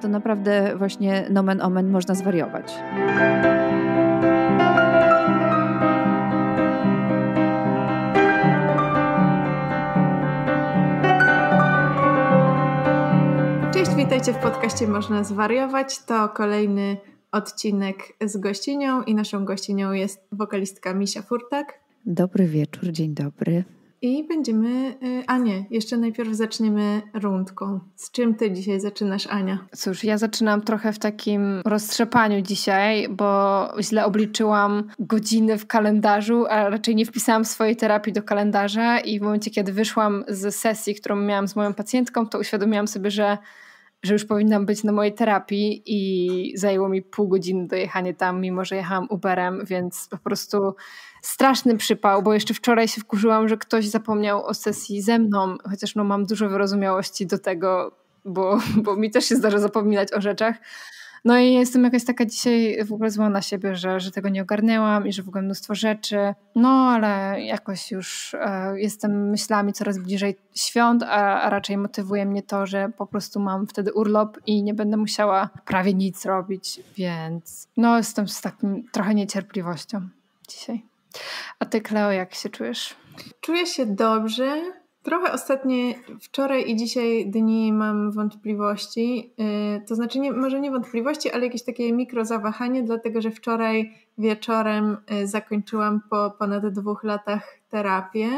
to naprawdę właśnie nomen omen można zwariować. Cześć, witajcie w podcaście Można Zwariować. To kolejny odcinek z gościnią i naszą gościnią jest wokalistka Misia Furtak. Dobry wieczór, dzień dobry. I będziemy, y, a nie, jeszcze najpierw zaczniemy rundką. Z czym ty dzisiaj zaczynasz, Ania? Cóż, ja zaczynam trochę w takim roztrzepaniu dzisiaj, bo źle obliczyłam godziny w kalendarzu, a raczej nie wpisałam swojej terapii do kalendarza i w momencie, kiedy wyszłam z sesji, którą miałam z moją pacjentką, to uświadomiłam sobie, że że już powinnam być na mojej terapii i zajęło mi pół godziny dojechanie tam, mimo że jechałam Uberem, więc po prostu straszny przypał, bo jeszcze wczoraj się wkurzyłam, że ktoś zapomniał o sesji ze mną, chociaż no mam dużo wyrozumiałości do tego, bo, bo mi też się zdarza zapominać o rzeczach. No i jestem jakaś taka dzisiaj w ogóle zła na siebie, że, że tego nie ogarnęłam i że w ogóle mnóstwo rzeczy. No ale jakoś już e, jestem myślami coraz bliżej świąt, a, a, raczej motywuje mnie to, że po prostu mam wtedy urlop i nie będę musiała prawie nic robić, więc no jestem z takim trochę niecierpliwością dzisiaj. A ty, Kleo, jak się czujesz? Czuję się dobrze. Trochę ostatnie, wczoraj i dzisiaj dni mam wątpliwości. Y, to znaczy, nie, może nie wątpliwości, ale jakieś takie mikrozawahanie, dlatego że wczoraj wieczorem y, zakończyłam po ponad dwóch latach terapię.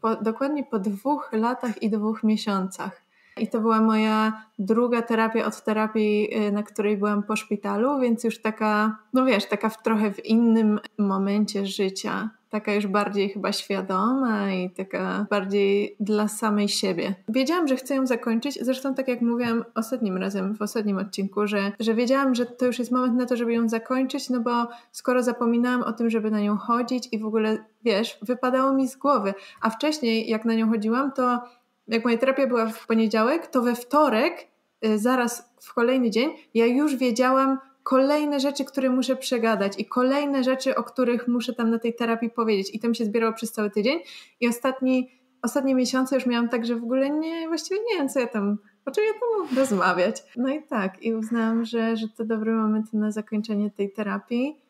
Po, dokładnie po dwóch latach i dwóch miesiącach. I to była moja druga terapia od terapii, y, na której byłam po szpitalu, więc już taka, no wiesz, taka w trochę w innym momencie życia. Taka już bardziej chyba świadoma i taka bardziej dla samej siebie. Wiedziałam, że chcę ją zakończyć. Zresztą, tak jak mówiłam ostatnim razem, w ostatnim odcinku, że, że wiedziałam, że to już jest moment na to, żeby ją zakończyć, no bo skoro zapominałam o tym, żeby na nią chodzić i w ogóle, wiesz, wypadało mi z głowy. A wcześniej, jak na nią chodziłam, to jak moja terapia była w poniedziałek, to we wtorek, y, zaraz w kolejny dzień, ja już wiedziałam kolejne rzeczy, które muszę przegadać i kolejne rzeczy, o których muszę tam na tej terapii powiedzieć. I to mi się zbierało przez cały tydzień. I ostatni, ostatnie miesiące już miałam tak, że w ogóle nie, właściwie nie wiem, co ja tam, o czym ja tam rozmawiać. No i tak, i uznałam, że, że to dobry moment na zakończenie tej terapii.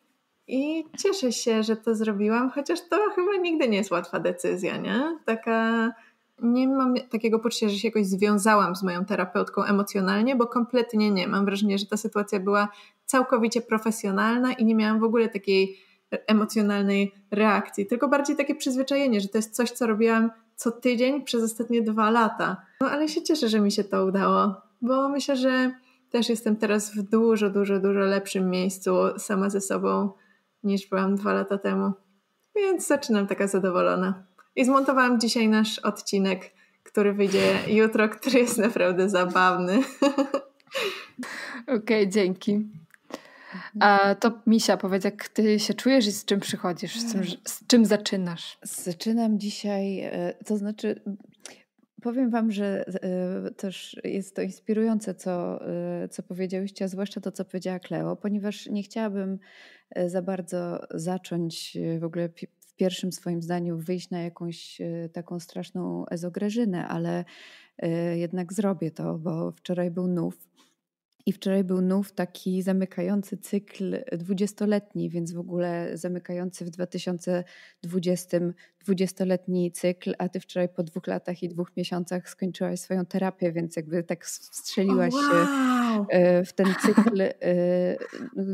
I cieszę się, że to zrobiłam, chociaż to chyba nigdy nie jest łatwa decyzja, nie? Taka nie mam takiego poczucia, że się jakoś związałam z moją terapeutką emocjonalnie, bo kompletnie nie. Mam wrażenie, że ta sytuacja była całkowicie profesjonalna i nie miałam w ogóle takiej emocjonalnej reakcji, tylko bardziej takie przyzwyczajenie, że to jest coś, co robiłam co tydzień przez ostatnie dwa lata. No ale się cieszę, że mi się to udało, bo myślę, że też jestem teraz w dużo, dużo, dużo lepszym miejscu sama ze sobą niż byłam dwa lata temu. Więc zaczynam taka zadowolona. I zmontowałam dzisiaj nasz odcinek, który wyjdzie jutro, który jest naprawdę zabawny. Okej, okay, dzięki. A to Misia, powiedz, jak ty się czujesz i z czym przychodzisz, z czym, z czym zaczynasz? Zaczynam dzisiaj, e, to znaczy powiem Wam, że e, też jest to inspirujące, co, e, co powiedziałyście, a zwłaszcza to, co powiedziała Kleo, ponieważ nie chciałabym za bardzo zacząć w ogóle pierwszym swoim zdaniu wyjść na jakąś e, taką straszną ezogreżynę, ale e, jednak zrobię to, bo wczoraj był nów i wczoraj był nów taki zamykający cykl dwudziestoletni, więc w ogóle zamykający w 2020 dwudziestoletni cykl, a ty wczoraj po dwóch latach i dwóch miesiącach skończyłaś swoją terapię, więc jakby tak strzeliłaś oh, wow. się e, w ten cykl e,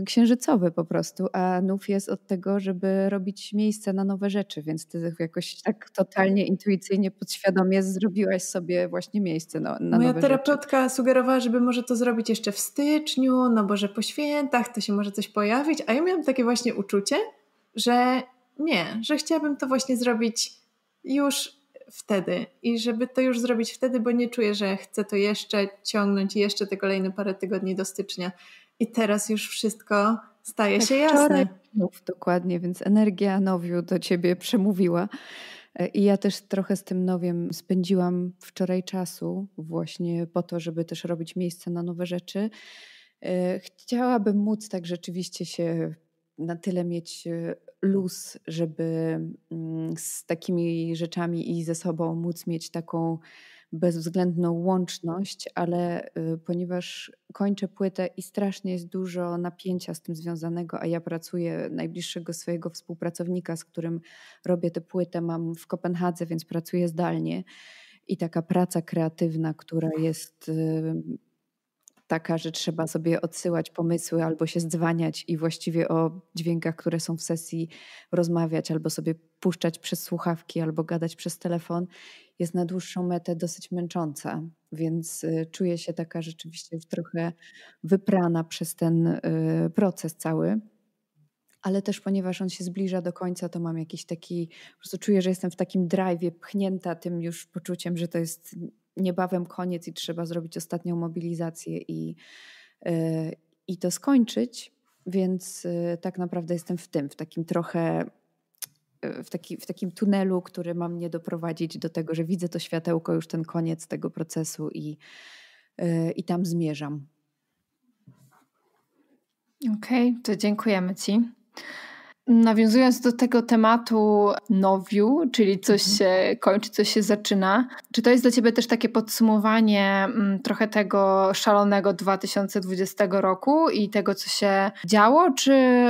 księżycowy po prostu, a nów jest od tego, żeby robić miejsce na nowe rzeczy, więc ty jakoś tak totalnie intuicyjnie, podświadomie zrobiłaś sobie właśnie miejsce na, na Moja nowe terapeutka rzeczy. sugerowała, żeby może to zrobić jeszcze w styczniu, no bo że po świętach to się może coś pojawić, a ja miałam takie właśnie uczucie, że nie, że chciałabym to właśnie zrobić już wtedy i żeby to już zrobić wtedy, bo nie czuję, że chcę to jeszcze ciągnąć jeszcze te kolejne parę tygodni do stycznia. I teraz już wszystko staje tak się jasne. dokładnie, więc energia nowiu do ciebie przemówiła. E, I ja też trochę z tym nowiem spędziłam wczoraj czasu, właśnie po to, żeby też robić miejsce na nowe rzeczy. E, chciałabym móc tak rzeczywiście się na tyle mieć e, luz, żeby mm, z takimi rzeczami i ze sobą móc mieć taką bezwzględną łączność, ale y, ponieważ kończę płytę i strasznie jest dużo napięcia z tym związanego, a ja pracuję najbliższego swojego współpracownika, z którym robię tę płytę, mam w Kopenhadze, więc pracuję zdalnie. I taka praca kreatywna, która jest y, taka, że trzeba sobie odsyłać pomysły albo się zdzwaniać i właściwie o dźwiękach, które są w sesji rozmawiać, albo sobie puszczać przez słuchawki, albo gadać przez telefon jest na dłuższą metę dosyć męcząca, więc y, czuję się taka rzeczywiście już trochę wyprana przez ten y, proces cały. Ale też ponieważ on się zbliża do końca, to mam jakiś taki, po prostu czuję, że jestem w takim drive, pchnięta tym już poczuciem, że to jest niebawem koniec i trzeba zrobić ostatnią mobilizację i, y, i to skończyć. Więc tak naprawdę jestem w tym, w takim trochę w, taki, w takim tunelu, który ma mnie doprowadzić do tego, że widzę to światełko, już ten koniec tego procesu i, e, i tam zmierzam. Okej, okay, to dziękujemy Ci. Nawiązując do tego tematu nowiu, czyli coś mhm. się kończy, coś się zaczyna, czy to jest dla Ciebie też takie podsumowanie mm, trochę tego szalonego 2020 roku i tego, co się działo, czy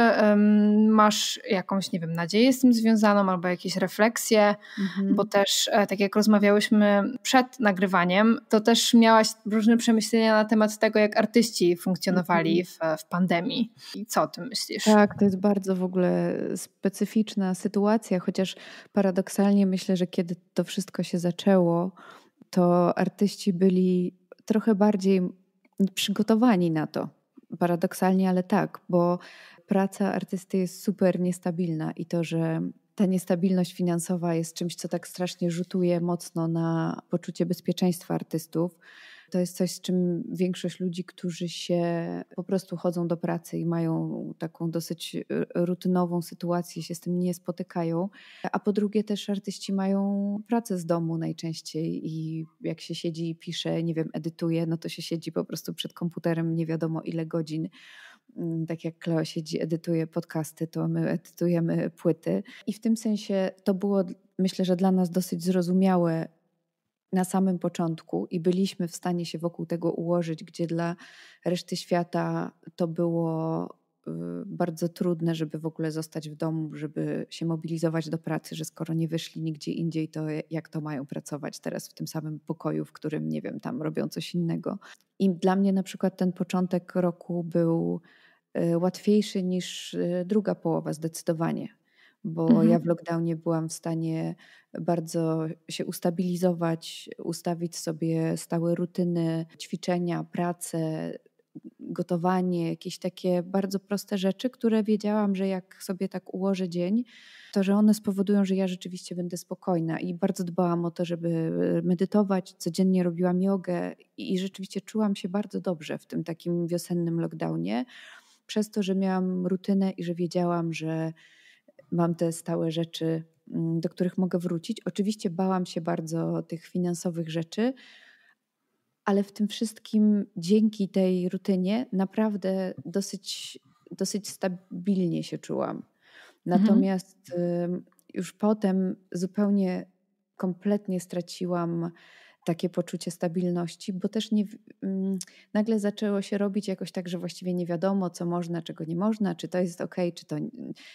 masz jakąś, nie wiem, nadzieję z tym związaną albo jakieś refleksje, mhm. bo też e, tak jak rozmawiałyśmy przed nagrywaniem, to też miałaś różne przemyślenia na temat tego, jak artyści funkcjonowali mhm. w, w pandemii. I co o tym myślisz? Tak, to jest bardzo w ogóle specyficzna sytuacja, chociaż paradoksalnie myślę, że kiedy to wszystko się zaczęło, to artyści byli trochę bardziej przygotowani na to. Paradoksalnie, ale tak, bo praca artysty jest super niestabilna i to, że ta niestabilność finansowa jest czymś, co tak strasznie rzutuje mocno na poczucie bezpieczeństwa artystów to jest coś, z czym większość ludzi, którzy się po prostu chodzą do pracy i mają taką dosyć y, rutynową sytuację, się z tym nie spotykają. A po drugie, też artyści mają pracę z domu najczęściej i jak się siedzi i pisze, nie wiem, edytuje, no to się siedzi po prostu przed komputerem nie wiadomo ile godzin mm, tak jak Kleo siedzi, edytuje podcasty, to my edytujemy płyty. I w tym sensie to było, myślę, że dla nas dosyć zrozumiałe, na samym początku i byliśmy w stanie się wokół tego ułożyć, gdzie dla reszty świata to było y, bardzo trudne, żeby w ogóle zostać w domu, żeby się mobilizować do pracy, że skoro nie wyszli nigdzie indziej, to jak to mają pracować teraz w tym samym pokoju, w którym, nie wiem, tam robią coś innego. I dla mnie na przykład ten początek roku był y, łatwiejszy niż y, druga połowa zdecydowanie bo mhm. ja w lockdownie byłam w stanie bardzo się ustabilizować, ustawić sobie stałe rutyny, ćwiczenia, pracę, gotowanie, jakieś takie bardzo proste rzeczy, które wiedziałam, że jak sobie tak ułożę dzień, to że one spowodują, że ja rzeczywiście będę spokojna i bardzo dbałam o to, żeby medytować, codziennie robiłam jogę i rzeczywiście czułam się bardzo dobrze w tym takim wiosennym lockdownie, przez to, że miałam rutynę i że wiedziałam, że mam te stałe rzeczy, mm, do których mogę wrócić. Oczywiście bałam się bardzo tych finansowych rzeczy, ale w tym wszystkim dzięki tej rutynie naprawdę dosyć, dosyć stabilnie się czułam. Mhm. Natomiast mhm. już potem zupełnie kompletnie straciłam takie poczucie stabilności, bo też nie, mm, nagle zaczęło się robić jakoś tak, że właściwie nie wiadomo, co można, czego nie można, czy to jest ok, czy, to,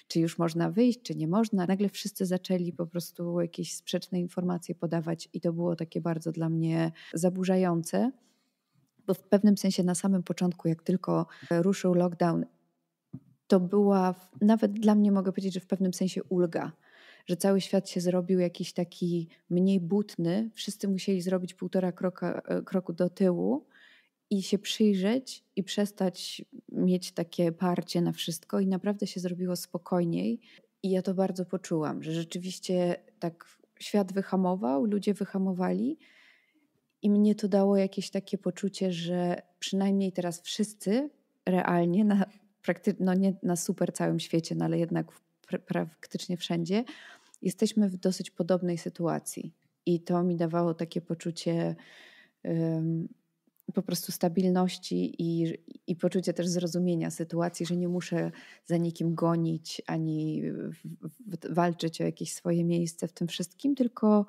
czy już można wyjść, czy nie można. Nagle wszyscy zaczęli po prostu jakieś sprzeczne informacje podawać, i to było takie bardzo dla mnie zaburzające. Bo w pewnym sensie na samym początku, jak tylko ruszył lockdown, to była, nawet dla mnie mogę powiedzieć, że w pewnym sensie ulga, że cały świat się zrobił jakiś taki mniej butny, wszyscy musieli zrobić półtora kroka, e, kroku do tyłu i się przyjrzeć i przestać mieć takie parcie na wszystko i naprawdę się zrobiło spokojniej. I ja to bardzo poczułam, że rzeczywiście tak świat wyhamował, ludzie wyhamowali i mnie to dało jakieś takie poczucie, że przynajmniej teraz wszyscy realnie, na, prakty- no nie na super całym świecie, no ale jednak praktycznie wszędzie, jesteśmy w dosyć podobnej sytuacji. I to mi dawało takie poczucie um, po prostu stabilności i, i poczucie też zrozumienia sytuacji, że nie muszę za nikim gonić ani walczyć o jakieś swoje miejsce w tym wszystkim, tylko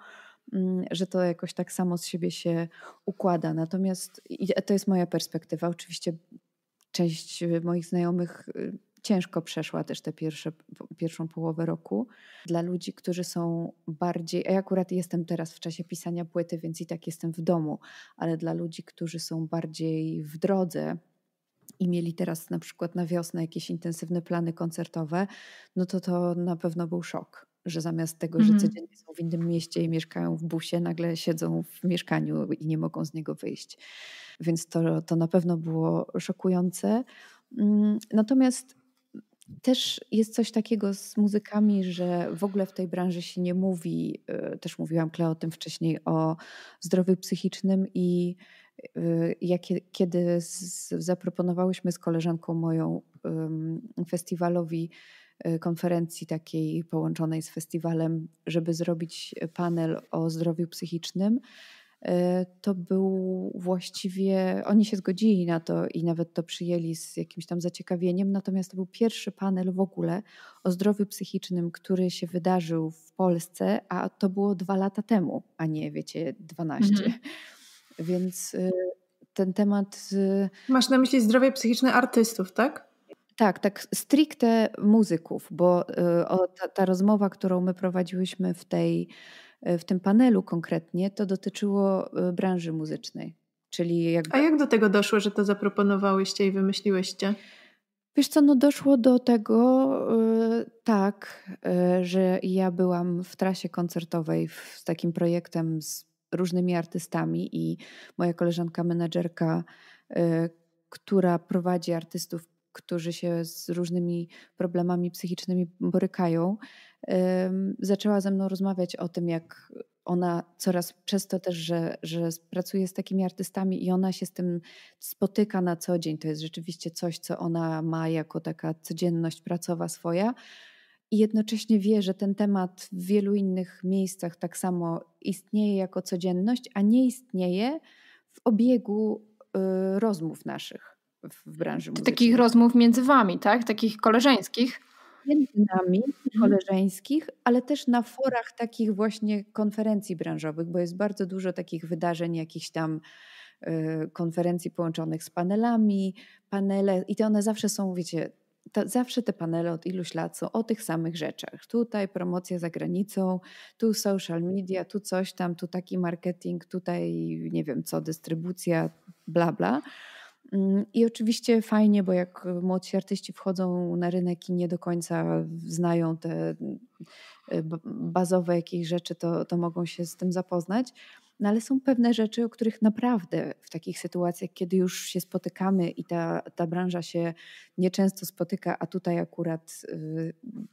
mm, że to jakoś tak samo z siebie się układa. Natomiast to jest moja perspektywa. Oczywiście część moich znajomych y, ciężko przeszła też tę pierwsze, pierwszą połowę roku. Dla ludzi, którzy są bardziej, a ja akurat jestem teraz w czasie pisania płyty, więc i tak jestem w domu, ale dla ludzi, którzy są bardziej w drodze, i mieli teraz na przykład na wiosnę jakieś intensywne plany koncertowe, no to to na pewno był szok, że zamiast tego, że mhm. codziennie są w innym mieście i mieszkają w busie, nagle siedzą w mieszkaniu i nie mogą z niego wyjść. Więc to, to na pewno było szokujące. Mm, natomiast też jest coś takiego z muzykami, że w ogóle w tej branży się nie mówi, e, też mówiłam Kle o tym wcześniej, o zdrowiu psychicznym i e, ja kiedy zaproponowałyśmy z koleżanką moją festiwalowi e, konferencji takiej połączonej z festiwalem, żeby zrobić panel o zdrowiu psychicznym, E, to był właściwie, oni się zgodzili na to i nawet to przyjęli z jakimś tam zaciekawieniem, natomiast to był pierwszy panel w ogóle o zdrowiu psychicznym, który się wydarzył w Polsce, a to było dwa lata temu, a nie wiecie, 12. Mhm. Więc y, ten temat. Y, Masz na myśli zdrowie psychiczne artystów, tak? Tak, tak stricte muzyków, bo y, ta, ta rozmowa, którą my prowadziłyśmy w tej E, w tym panelu konkretnie, to dotyczyło e, branży muzycznej. Czyli jakby... A jak do tego doszło, że to zaproponowałyście i wymyśliłyście? Wiesz co, no doszło do tego yy, tak, yy, że ja byłam w trasie koncertowej w, z takim projektem z różnymi artystami i moja koleżanka menadżerka, yy, która prowadzi artystów którzy się z różnymi problemami psychicznymi borykają, zaczęła ze mną rozmawiać o tym, jak ona coraz przez to też, że, że pracuje z takimi artystami i ona się z tym spotyka na co dzień. To jest rzeczywiście coś, co ona ma jako taka codzienność pracowa swoja. I jednocześnie wie, że ten temat w wielu innych miejscach tak samo istnieje jako codzienność, a nie istnieje w obiegu y, rozmów naszych w branży muzycznej. Takich rozmów między wami, tak? Takich koleżeńskich. Między nami, mhm. koleżeńskich, ale też na forach takich właśnie konferencji branżowych, bo jest bardzo dużo takich wydarzeń, jakichś tam y, konferencji połączonych z panelami, panele i to one zawsze są, wiecie, to, zawsze te panele od iluś lat są o tych samych rzeczach. Tutaj promocja za granicą, tu social media, tu coś tam, tu taki marketing, tutaj nie wiem co, dystrybucja, bla bla. Mm, I oczywiście fajnie, bo jak e, młodsi artyści wchodzą na rynek i nie do końca znają te e, bazowe jakieś rzeczy, to, to mogą się z tym zapoznać. No ale są pewne rzeczy, o których naprawdę w takich sytuacjach, kiedy już się spotykamy i ta, ta branża się nieczęsto spotyka, a tutaj akurat e,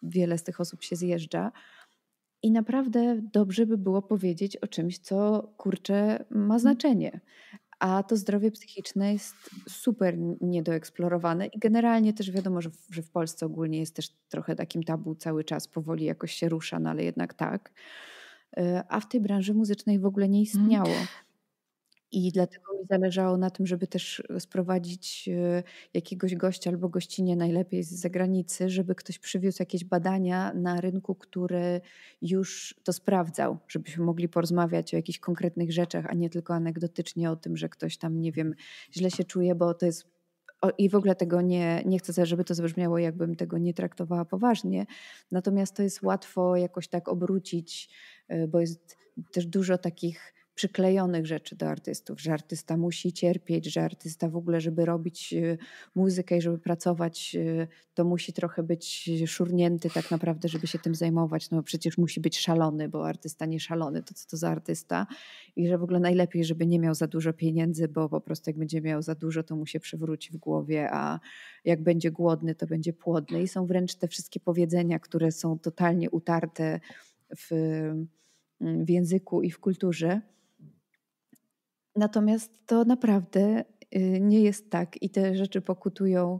wiele z tych osób się zjeżdża. I naprawdę dobrze by było powiedzieć o czymś, co kurczę ma mm. znaczenie a to zdrowie psychiczne jest super niedoeksplorowane i generalnie też wiadomo, że w, że w Polsce ogólnie jest też trochę takim tabu cały czas, powoli jakoś się rusza, no ale jednak tak. Y, a w tej branży muzycznej w ogóle nie mhm. istniało. I dlatego mi zależało na tym, żeby też e, sprowadzić e, jakiegoś gościa albo gościnie najlepiej z zagranicy, żeby ktoś przywiózł jakieś badania na rynku, który już to sprawdzał, żebyśmy mogli porozmawiać o jakichś konkretnych rzeczach, a nie tylko anegdotycznie o tym, że ktoś tam, nie wiem, źle się czuje, bo to jest i w ogóle tego nie, nie chcę, żeby to zabrzmiało, jakbym tego nie traktowała poważnie. Natomiast to jest łatwo jakoś tak obrócić, e, bo jest też dużo takich przyklejonych rzeczy do artystów, że artysta musi cierpieć, że artysta w ogóle, żeby robić e, muzykę i żeby pracować, e, to musi trochę być szurnięty tak naprawdę, żeby się tym zajmować. No przecież musi być szalony, bo artysta nie szalony, to co to za artysta? I że w ogóle najlepiej, żeby nie miał za dużo pieniędzy, bo po prostu jak będzie miał za dużo, to mu się przewróci w głowie, a jak będzie głodny, to będzie płodny. I są wręcz te wszystkie powiedzenia, które są totalnie utarte w, mm, w języku i w kulturze Natomiast to naprawdę y, nie jest tak i te rzeczy pokutują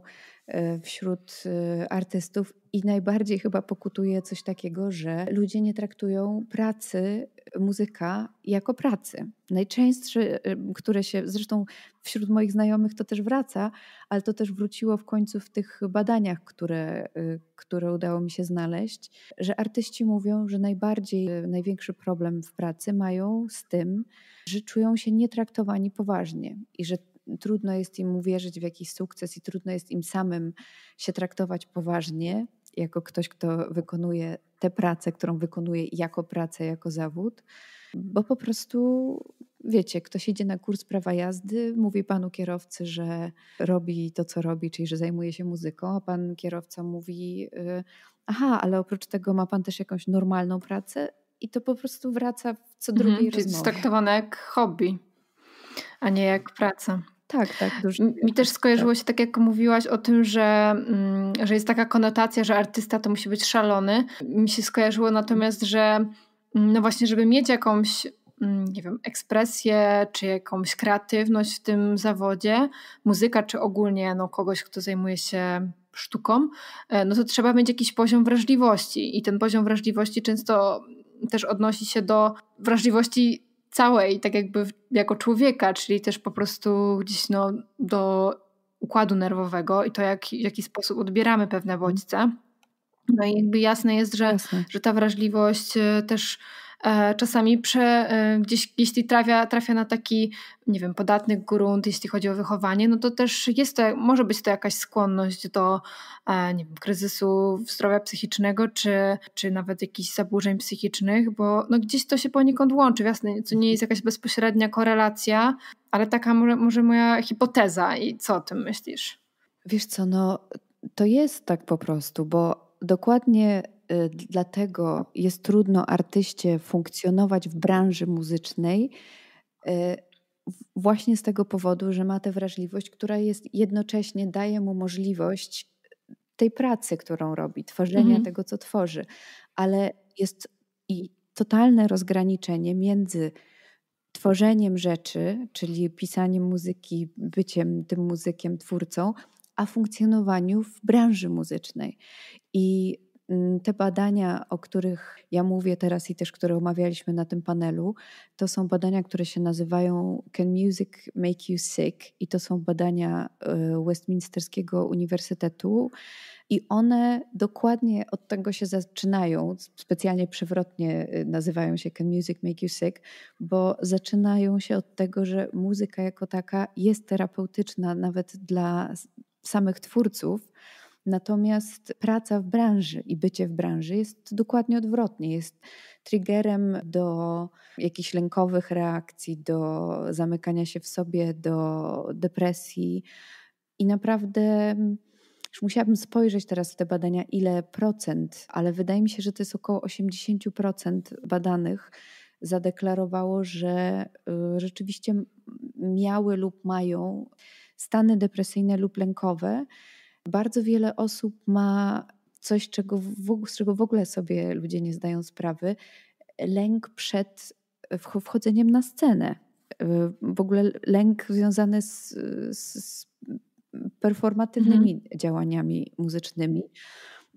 y, wśród y, artystów i najbardziej chyba pokutuje coś takiego, że ludzie nie traktują pracy e, muzyka jako pracy. Najczęstsze, e, które się zresztą wśród moich znajomych to też wraca, ale to też wróciło w końcu w tych badaniach, które, e, które udało mi się znaleźć, że artyści mówią, że najbardziej, największy problem w pracy mają z tym, że czują się nietraktowani poważnie i że trudno jest im uwierzyć w jakiś sukces i trudno jest im samym się traktować poważnie, jako ktoś, kto wykonuje tę pracę, którą wykonuje jako pracę, jako zawód, bo po prostu wiecie, ktoś idzie na kurs prawa jazdy, mówi panu kierowcy, że robi to, co robi, czyli że zajmuje się muzyką, a pan kierowca mówi: y, Aha, ale oprócz tego ma pan też jakąś normalną pracę. I to po prostu wraca w co mhm, drugiej mhm, rozmowie. Czyli jest traktowane jak hobby, a nie jak praca. Tak, tak. Dużo. Mi też skojarzyło tak. się, tak jak mówiłaś o tym, że, mm, że jest taka konotacja, że artysta to musi być szalony. Mi się skojarzyło natomiast, że mm, no właśnie, żeby mieć jakąś mm, nie wiem, ekspresję czy jakąś kreatywność w tym zawodzie, muzyka czy ogólnie no, kogoś, kto zajmuje się sztuką, e, no to trzeba mieć jakiś poziom wrażliwości i ten poziom wrażliwości często też odnosi się do wrażliwości całej, tak jakby jako człowieka, czyli też po prostu gdzieś no, do układu nerwowego i to, jak, w jaki sposób odbieramy pewne bodźce. No i jakby jasne jest, że, jasne. że ta wrażliwość e, też E, czasami prze, e, gdzieś, jeśli trafia, trafia na taki, nie wiem, podatny grunt, jeśli chodzi o wychowanie, no to też jest to, może być to jakaś skłonność do e, nie wiem, kryzysu zdrowia psychicznego, czy, czy nawet jakichś zaburzeń psychicznych, bo no gdzieś to się poniekąd łączy. Jasne, to nie jest jakaś bezpośrednia korelacja, ale taka może, może moja hipoteza. I co o tym myślisz? Wiesz co, no to jest tak po prostu, bo dokładnie Y, dlatego jest trudno artyście funkcjonować w branży muzycznej, y, właśnie z tego powodu, że ma tę wrażliwość, która jest jednocześnie daje mu możliwość y, tej pracy, którą robi, tworzenia mhm. tego, co tworzy, ale jest i totalne rozgraniczenie między tworzeniem rzeczy, czyli pisaniem muzyki, byciem tym muzykiem, twórcą, a funkcjonowaniu w branży muzycznej. I Mm, te badania, o których ja mówię teraz i też które omawialiśmy na tym panelu, to są badania, które się nazywają Can Music Make You Sick? I to są badania e, Westminsterskiego Uniwersytetu. I one dokładnie od tego się zaczynają, specjalnie przewrotnie e, nazywają się Can Music Make You Sick, bo zaczynają się od tego, że muzyka jako taka jest terapeutyczna nawet dla samych twórców Natomiast praca w branży i bycie w branży jest dokładnie odwrotnie. Jest triggerem do jakichś lękowych reakcji, do zamykania się w sobie, do depresji. I naprawdę mm, już musiałabym spojrzeć teraz w te badania, ile procent, ale wydaje mi się, że to jest około 80% badanych zadeklarowało, że y, rzeczywiście miały lub mają stany depresyjne lub lękowe bardzo wiele osób ma coś, czego w, z czego w ogóle sobie ludzie nie zdają sprawy lęk przed e, wchodzeniem na scenę. E, w ogóle lęk związany z, z performatywnymi mhm. działaniami muzycznymi,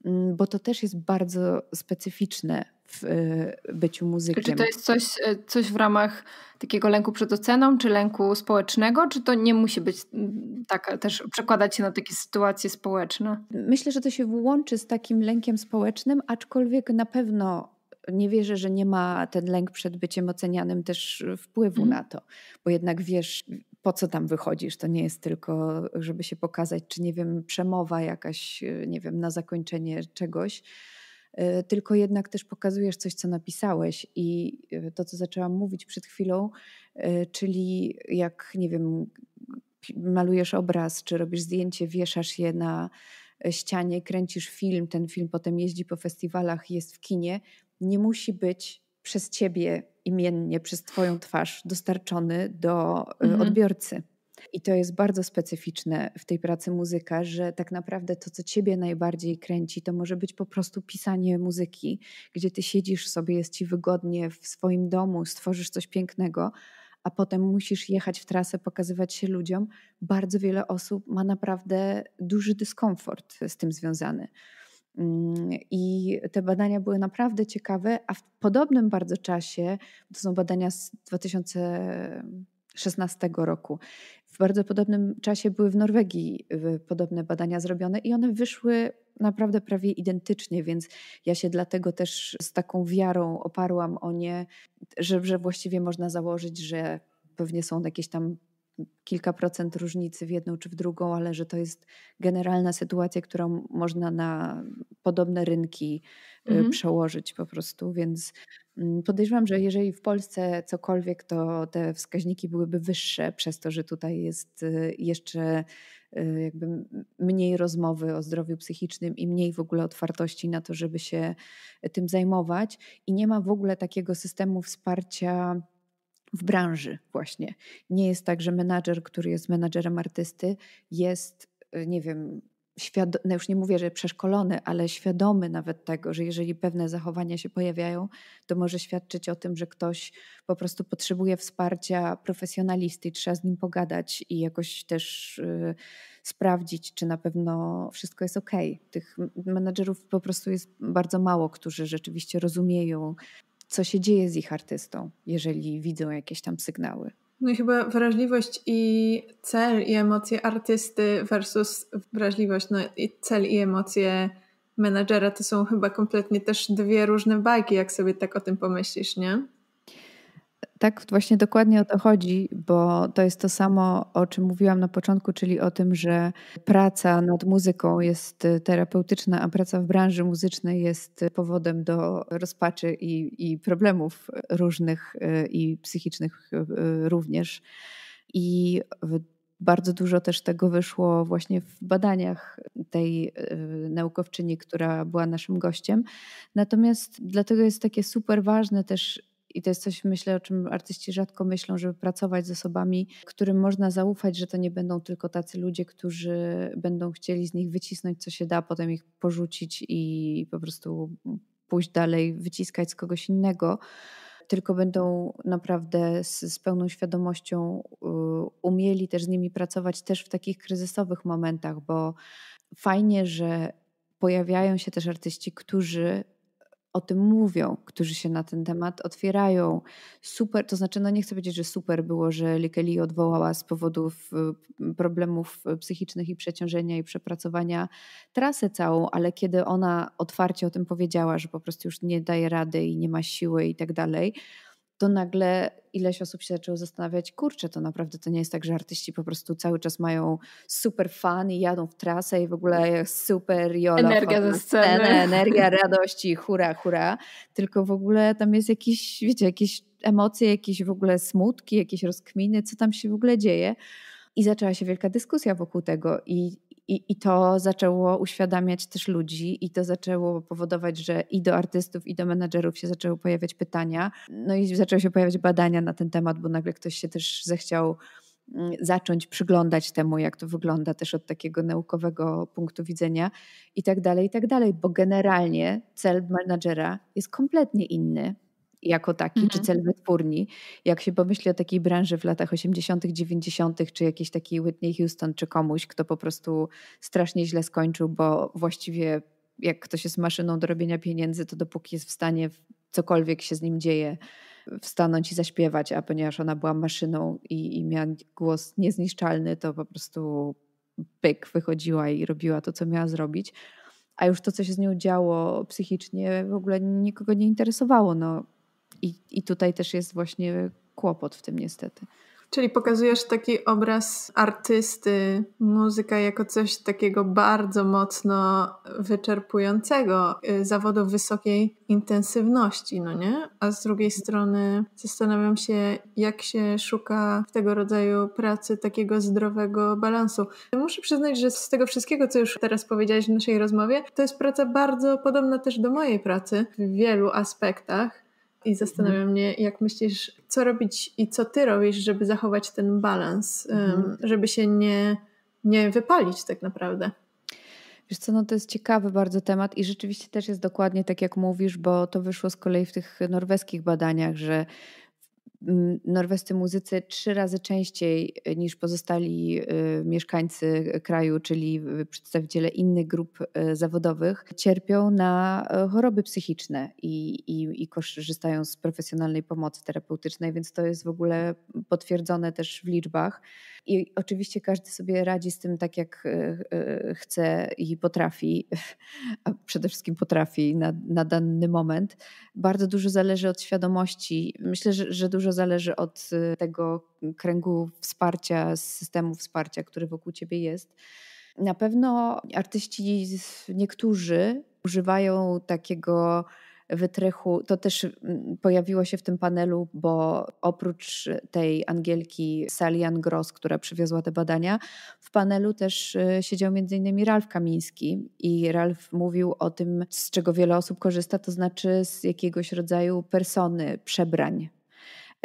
mm, bo to też jest bardzo specyficzne w y, byciu muzykiem. Czy to jest coś, y, coś w ramach takiego lęku przed oceną, czy lęku społecznego, czy to nie musi być mm, tak, też przekładać się na takie sytuacje społeczne? Myślę, że to się włączy z takim lękiem społecznym, aczkolwiek na pewno nie wierzę, że nie ma ten lęk przed byciem ocenianym też wpływu mm. na to, bo jednak wiesz, po co tam wychodzisz. To nie jest tylko, żeby się pokazać, czy nie wiem, przemowa jakaś, y, nie wiem, na zakończenie czegoś E, tylko jednak też pokazujesz coś, co napisałeś i e, to, co zaczęłam mówić przed chwilą, e, czyli jak, nie wiem, malujesz obraz, czy robisz zdjęcie, wieszasz je na ścianie, kręcisz film, ten film potem jeździ po festiwalach, jest w kinie, nie musi być przez ciebie imiennie, przez twoją twarz dostarczony do mhm. odbiorcy. I to jest bardzo specyficzne w tej pracy muzyka, że tak naprawdę to, co ciebie najbardziej kręci, to może być po prostu pisanie muzyki, gdzie ty siedzisz sobie, jest ci wygodnie w swoim domu, stworzysz coś pięknego, a potem musisz jechać w trasę, pokazywać się ludziom. Bardzo wiele osób ma naprawdę duży dyskomfort z tym związany. Mm, I te badania były naprawdę ciekawe, a w podobnym bardzo czasie, to są badania z 2016 roku, bardzo podobnym czasie były w Norwegii podobne badania zrobione i one wyszły naprawdę prawie identycznie, więc ja się dlatego też z taką wiarą oparłam o nie, że, że właściwie można założyć, że pewnie są jakieś tam kilka procent różnicy w jedną czy w drugą, ale że to jest generalna sytuacja, którą można na podobne rynki y, mhm. przełożyć po prostu, więc Mm, podejrzewam, że jeżeli w Polsce cokolwiek, to te wskaźniki byłyby wyższe, przez to, że tutaj jest y, jeszcze y, jakby mniej rozmowy o zdrowiu psychicznym i mniej w ogóle otwartości na to, żeby się y, tym zajmować, i nie ma w ogóle takiego systemu wsparcia w branży właśnie. Nie jest tak, że menadżer, który jest menadżerem artysty, jest, nie wiem, no już nie mówię, że przeszkolony, ale świadomy nawet tego, że jeżeli pewne zachowania się pojawiają, to może świadczyć o tym, że ktoś po prostu potrzebuje wsparcia profesjonalisty i trzeba z nim pogadać i jakoś też y, sprawdzić, czy na pewno wszystko jest ok. Tych menadżerów po prostu jest bardzo mało, którzy rzeczywiście rozumieją, co się dzieje z ich artystą, jeżeli widzą jakieś tam sygnały. No i chyba wrażliwość i cel i emocje artysty versus wrażliwość, no i cel i emocje menadżera to są chyba kompletnie też dwie różne bajki, jak sobie tak o tym pomyślisz, nie? Tak, właśnie dokładnie o to chodzi, bo to jest to samo, o czym mówiłam na początku, czyli o tym, że praca nad muzyką jest y, terapeutyczna, a praca w branży muzycznej jest y, powodem do rozpaczy i, i problemów różnych y, i psychicznych również. I bardzo dużo też tego wyszło właśnie w badaniach tej naukowczyni, która była naszym gościem. Natomiast dlatego jest takie super ważne też i to jest coś, myślę, o czym artyści rzadko myślą, żeby pracować z osobami, którym można zaufać, że to nie będą tylko tacy ludzie, którzy będą chcieli z nich wycisnąć co się da, potem ich porzucić i po prostu pójść dalej, wyciskać z kogoś innego, tylko będą naprawdę z, z pełną świadomością y, umieli też z nimi pracować też w takich kryzysowych momentach, bo fajnie, że pojawiają się też artyści, którzy o tym mówią, którzy się na ten temat otwierają. Super, to znaczy, no nie chcę powiedzieć, że super było, że Likeli odwołała z powodów y, problemów y, psychicznych i przeciążenia i przepracowania trasę całą, ale kiedy ona otwarcie o tym powiedziała, że po prostu już nie daje rady i nie ma siły i tak dalej, to nagle ileś osób się zaczęło zastanawiać, kurczę, to naprawdę to nie jest tak, że artyści po prostu cały czas mają super fan i jadą w trasę i w ogóle super jola, energia ze sceny. energia radości, hura, hura, tylko w ogóle tam jest jakieś, wiecie, jakieś emocje, jakieś w ogóle smutki, jakieś rozkminy, co tam się w ogóle dzieje. I zaczęła się wielka dyskusja wokół tego i i, I to zaczęło uświadamiać też ludzi, i to zaczęło powodować, że i do artystów, i do menadżerów się zaczęły pojawiać pytania. No i zaczęły się pojawiać badania na ten temat, bo nagle ktoś się też zechciał mm, zacząć przyglądać temu, jak to wygląda też od takiego naukowego punktu widzenia i tak dalej, i tak dalej, bo generalnie cel menadżera jest kompletnie inny jako taki, mhm. czy cel wytwórni. Jak się pomyśli o takiej branży w latach 80., 90., czy jakiejś takiej Whitney Houston, czy komuś, kto po prostu strasznie źle skończył, bo właściwie jak ktoś jest maszyną do robienia pieniędzy, to dopóki jest w stanie cokolwiek się z nim dzieje, wstanąć i zaśpiewać, a ponieważ ona była maszyną i, i miała głos niezniszczalny, to po prostu pyk wychodziła i robiła to, co miała zrobić. A już to, co się z nią działo psychicznie, w ogóle nikogo nie interesowało. No, i, I tutaj też jest właśnie kłopot w tym niestety. Czyli pokazujesz taki obraz artysty, muzyka jako coś takiego bardzo mocno wyczerpującego, y, zawodu wysokiej intensywności, no nie? A z drugiej strony zastanawiam się, jak się szuka w tego rodzaju pracy takiego zdrowego balansu. Muszę przyznać, że z tego wszystkiego, co już teraz powiedziałaś w naszej rozmowie, to jest praca bardzo podobna też do mojej pracy w wielu aspektach i zastanawia mhm. mnie, jak myślisz, co robić i co ty robisz, żeby zachować ten balans, mhm. żeby się nie, nie wypalić tak naprawdę. Wiesz co, no to jest ciekawy bardzo temat i rzeczywiście też jest dokładnie tak, jak mówisz, bo to wyszło z kolei w tych norweskich badaniach, że norwescy muzycy trzy razy częściej e, niż pozostali e, mieszkańcy kraju, czyli przedstawiciele innych grup e, zawodowych, cierpią na choroby psychiczne i, i, i korzystają z profesjonalnej pomocy terapeutycznej, więc to jest w ogóle potwierdzone też w liczbach. I oczywiście każdy sobie radzi z tym tak, jak chce i potrafi, a przede wszystkim potrafi na, na dany moment. Bardzo dużo zależy od świadomości. Myślę, że, że dużo dużo zależy od y, tego kręgu wsparcia, systemu wsparcia, który wokół ciebie jest. Na pewno artyści niektórzy używają takiego wytrychu. To też pojawiło się w tym panelu, bo oprócz tej Angielki Salian Gross, która przywiozła te badania, w panelu też y, siedział m.in. Ralf Kamiński i Ralf mówił o tym, z czego wiele osób korzysta, to znaczy z jakiegoś rodzaju persony, przebrań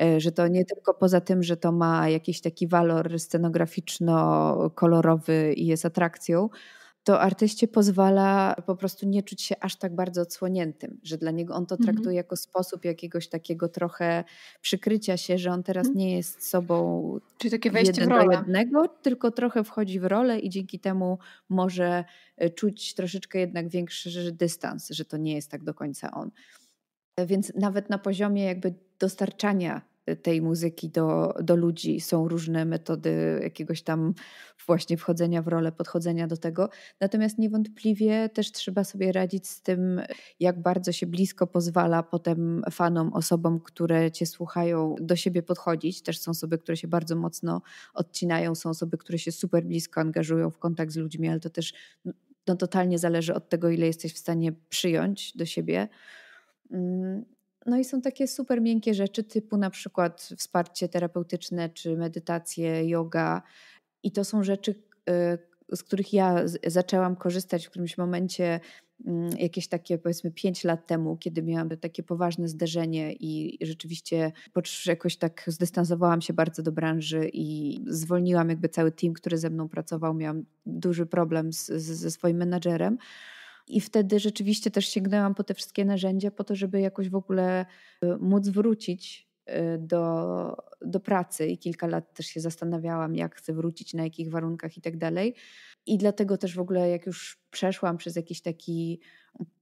E, że to nie tylko poza tym, że to ma jakiś taki walor scenograficzno-kolorowy i jest atrakcją, to artyście pozwala po prostu nie czuć się aż tak bardzo odsłoniętym, że dla niego on to mhm. traktuje mhm. jako sposób jakiegoś takiego trochę przykrycia się, że on teraz mhm. nie jest sobą Czyli takie wejście jeden w rolę. do jednego, tylko trochę wchodzi w rolę i dzięki temu może e, czuć troszeczkę jednak większy dystans, że to nie jest tak do końca on. Więc nawet na poziomie jakby dostarczania y, tej muzyki do, do ludzi są różne metody jakiegoś tam właśnie wchodzenia w rolę, podchodzenia do tego. Natomiast niewątpliwie też trzeba sobie radzić z tym, jak bardzo się blisko pozwala potem fanom, osobom, które cię słuchają, do siebie podchodzić. Też są osoby, które się bardzo mocno odcinają, są osoby, które się super blisko angażują w kontakt z ludźmi, ale to też no, no totalnie zależy od tego, ile jesteś w stanie przyjąć do siebie Mm, no i są takie super miękkie rzeczy, typu na przykład wsparcie terapeutyczne, czy medytacje, yoga. I to są rzeczy, y, z których ja zaczęłam korzystać w którymś momencie, mm, jakieś takie powiedzmy 5 lat temu, kiedy miałam takie poważne zderzenie i rzeczywiście jakoś tak zdystansowałam się bardzo do branży i zwolniłam jakby cały team, który ze mną pracował. Miałam duży problem z, ze swoim menadżerem. I wtedy rzeczywiście też sięgnęłam po te wszystkie narzędzia, po to, żeby jakoś w ogóle e, móc wrócić e, do, do pracy i kilka lat też się zastanawiałam, jak chcę wrócić, na jakich warunkach i tak dalej. I dlatego też w ogóle, jak już przeszłam przez jakiś taki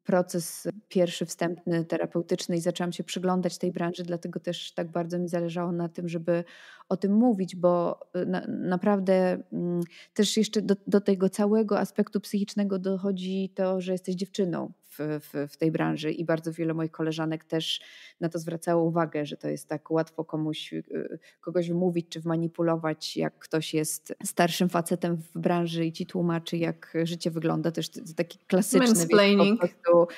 proces pierwszy, wstępny, terapeutyczny i zaczęłam się przyglądać tej branży, dlatego też tak bardzo mi zależało na tym, żeby o tym mówić, bo y, na, naprawdę mm, też jeszcze do, do, tego całego aspektu psychicznego dochodzi to, że jesteś dziewczyną w, w, w, tej branży i bardzo wiele moich koleżanek też na to zwracało uwagę, że to jest tak łatwo komuś, y, kogoś wymówić czy wmanipulować, jak ktoś jest starszym facetem w branży i ci tłumaczy, jak życie wygląda. Też taki klasyczny mansplaining. Prostu,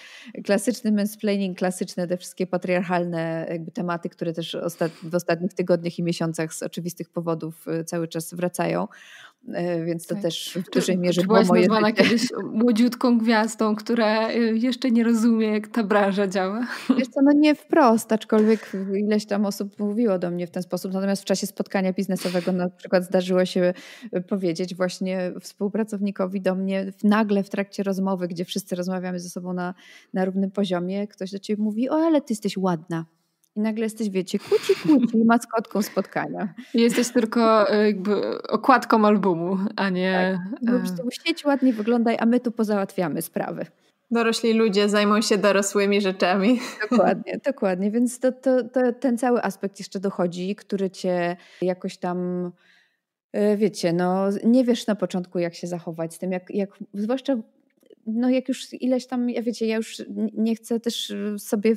klasyczny mansplaining, klasyczne te wszystkie patriarchalne jakby tematy, które też ostat w ostatnich tygodniach i miesiącach z oczywistych powodów y, cały czas wracają. E, więc to tak. też w dużej mierze czy było byłaś moje życie. kiedyś młodziutką gwiazdą, która y, jeszcze nie rozumie, jak ta branża działa. Wiesz co, no nie wprost, aczkolwiek ileś tam osób mówiło do mnie w ten sposób. Natomiast w czasie spotkania biznesowego na przykład zdarzyło się y, powiedzieć właśnie współpracownikowi do mnie nagle w trakcie rozmowy, gdzie wszyscy rozmawiamy ze sobą na, na równym poziomie, ktoś do ciebie mówi, o ale ty jesteś ładna i nagle jesteś, wiecie, kuci, kuci maskotką spotkania. Jesteś tylko e, jakby okładką albumu, a nie... Tak. E. Po sieć ładnie wyglądaj, a my tu pozałatwiamy sprawy. Dorośli ludzie zajmą się dorosłymi rzeczami. Dokładnie, dokładnie. Więc to, to, to ten cały aspekt jeszcze dochodzi, który cię jakoś tam e, wiecie, no nie wiesz na początku, jak się zachować z tym, jak, jak zwłaszcza no jak już ileś tam, ja wiecie, ja już nie chcę też y, sobie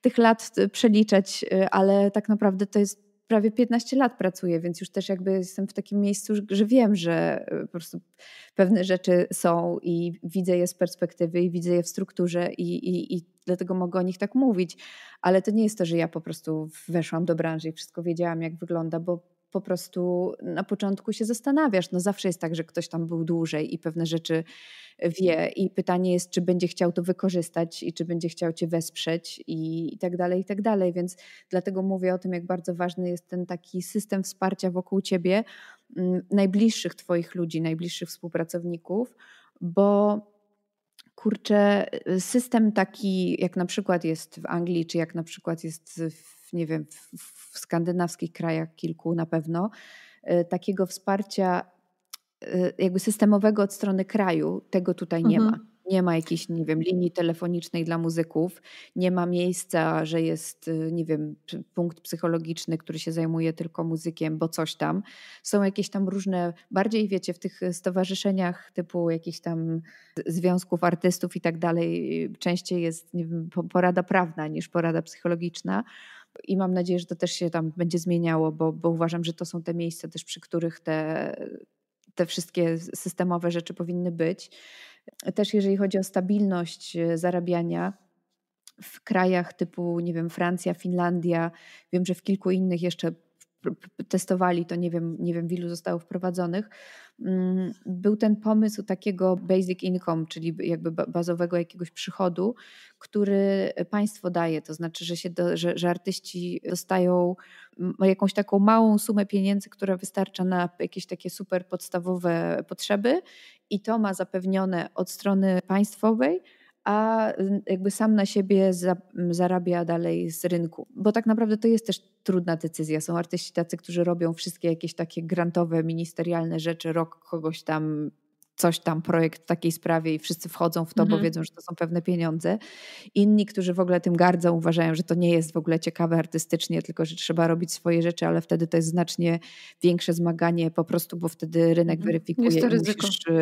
tych lat y, przeliczać, y, ale tak naprawdę to jest prawie 15 lat pracuję, więc już też jakby jestem w takim miejscu, że wiem, że po prostu pewne rzeczy są i widzę je z perspektywy i widzę je w strukturze i, i, i dlatego mogę o nich tak mówić. Ale to nie jest to, że ja po prostu weszłam do branży i wszystko wiedziałam, jak wygląda, bo po prostu na początku się zastanawiasz. No zawsze jest tak, że ktoś tam był dłużej i pewne rzeczy e, wie i pytanie jest, czy będzie chciał to wykorzystać i czy będzie chciał cię wesprzeć i, i tak dalej, i tak dalej. Więc dlatego mówię o tym, jak bardzo ważny jest ten taki system wsparcia wokół ciebie, mm, najbliższych twoich ludzi, najbliższych współpracowników, bo kurczę, e, system taki jak na przykład jest w Anglii, czy jak na przykład jest w nie wiem, w skandynawskich krajach kilku na pewno, y, takiego wsparcia y, jakby systemowego od strony kraju, tego tutaj nie mhm. ma. Nie ma jakiejś, nie wiem, linii telefonicznej dla muzyków, nie ma miejsca, że jest, y, nie wiem, punkt psychologiczny, który się zajmuje tylko muzykiem, bo coś tam. Są jakieś tam różne, bardziej wiecie, w tych stowarzyszeniach typu jakichś tam związków artystów i tak dalej, częściej jest wiem, porada prawna niż porada psychologiczna i mam nadzieję, że to też się tam będzie zmieniało, bo, bo uważam, że to są te miejsca też, przy których te, te wszystkie systemowe rzeczy powinny być. Też jeżeli chodzi o stabilność e, zarabiania, w krajach typu, nie wiem, Francja, Finlandia, wiem, że w kilku innych jeszcze testowali to, nie wiem, nie wiem w ilu zostało wprowadzonych, Mm, był ten pomysł takiego basic income, czyli jakby bazowego jakiegoś przychodu, który państwo daje. To znaczy, że, się do, że, że artyści dostają jakąś taką małą sumę pieniędzy, która wystarcza na jakieś takie super podstawowe potrzeby i to ma zapewnione od strony państwowej a y, jakby sam na siebie za, zarabia dalej z rynku. Bo tak naprawdę to jest też trudna decyzja. Są artyści tacy, którzy robią wszystkie jakieś takie grantowe, ministerialne rzeczy, rok kogoś tam coś tam, projekt w takiej sprawie i wszyscy wchodzą w to, mhm. bo wiedzą, że to są pewne pieniądze. Inni, którzy w ogóle tym gardzą, uważają, że to nie jest w ogóle ciekawe artystycznie, tylko że trzeba robić swoje rzeczy, ale wtedy to jest znacznie większe zmaganie po prostu, bo wtedy rynek mhm. weryfikuje jest to i musisz y,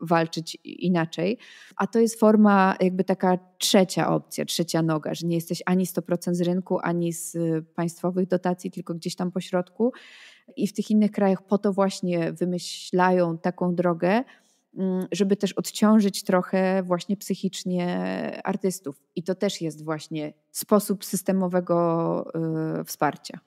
walczyć inaczej. A to jest forma jakby taka trzecia opcja, trzecia noga, że nie jesteś ani 100% z rynku, ani z państwowych dotacji, tylko gdzieś tam po środku i w tych innych krajach po to właśnie wymyślają taką drogę, mm, żeby też odciążyć trochę właśnie psychicznie artystów. I to też jest właśnie sposób systemowego y, wsparcia.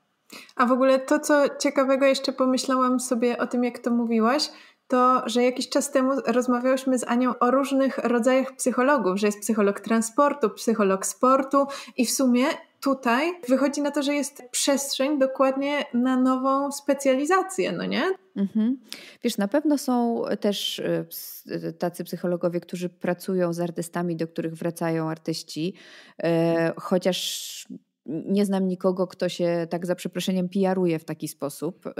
A w ogóle to, co ciekawego jeszcze pomyślałam sobie o tym, jak to mówiłaś, to, że jakiś czas temu rozmawiałyśmy z Anią o różnych rodzajach psychologów, że jest psycholog transportu, psycholog sportu i w sumie tutaj wychodzi na to, że jest przestrzeń dokładnie na nową specjalizację, no nie? Mhm. Wiesz, na pewno są też e, e, tacy psychologowie, którzy pracują z artystami, do których wracają artyści, e, chociaż nie znam nikogo, kto się tak za przeproszeniem pijaruje w taki sposób, y,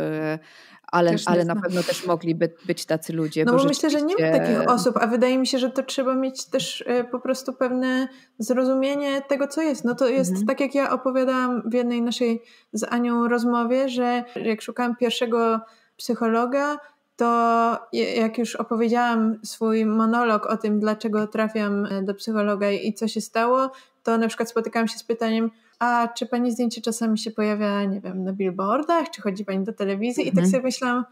ale, ale na pewno też mogliby być tacy ludzie. No bo, rzeczywiście... myślę, że nie ma takich osób, a wydaje mi się, że to trzeba mieć też y, po prostu pewne zrozumienie tego, co jest. No to jest mhm. tak, jak ja opowiadałam w jednej naszej z Anią rozmowie, że jak szukałam pierwszego psychologa, to jak już opowiedziałam swój monolog o tym, dlaczego trafiam y, do psychologa i co się stało, to na przykład spotykałam się z pytaniem, a czy pani zdjęcie czasami się pojawia, nie wiem, na billboardach, czy chodzi pani do telewizji? I tak mhm. sobie myślałam,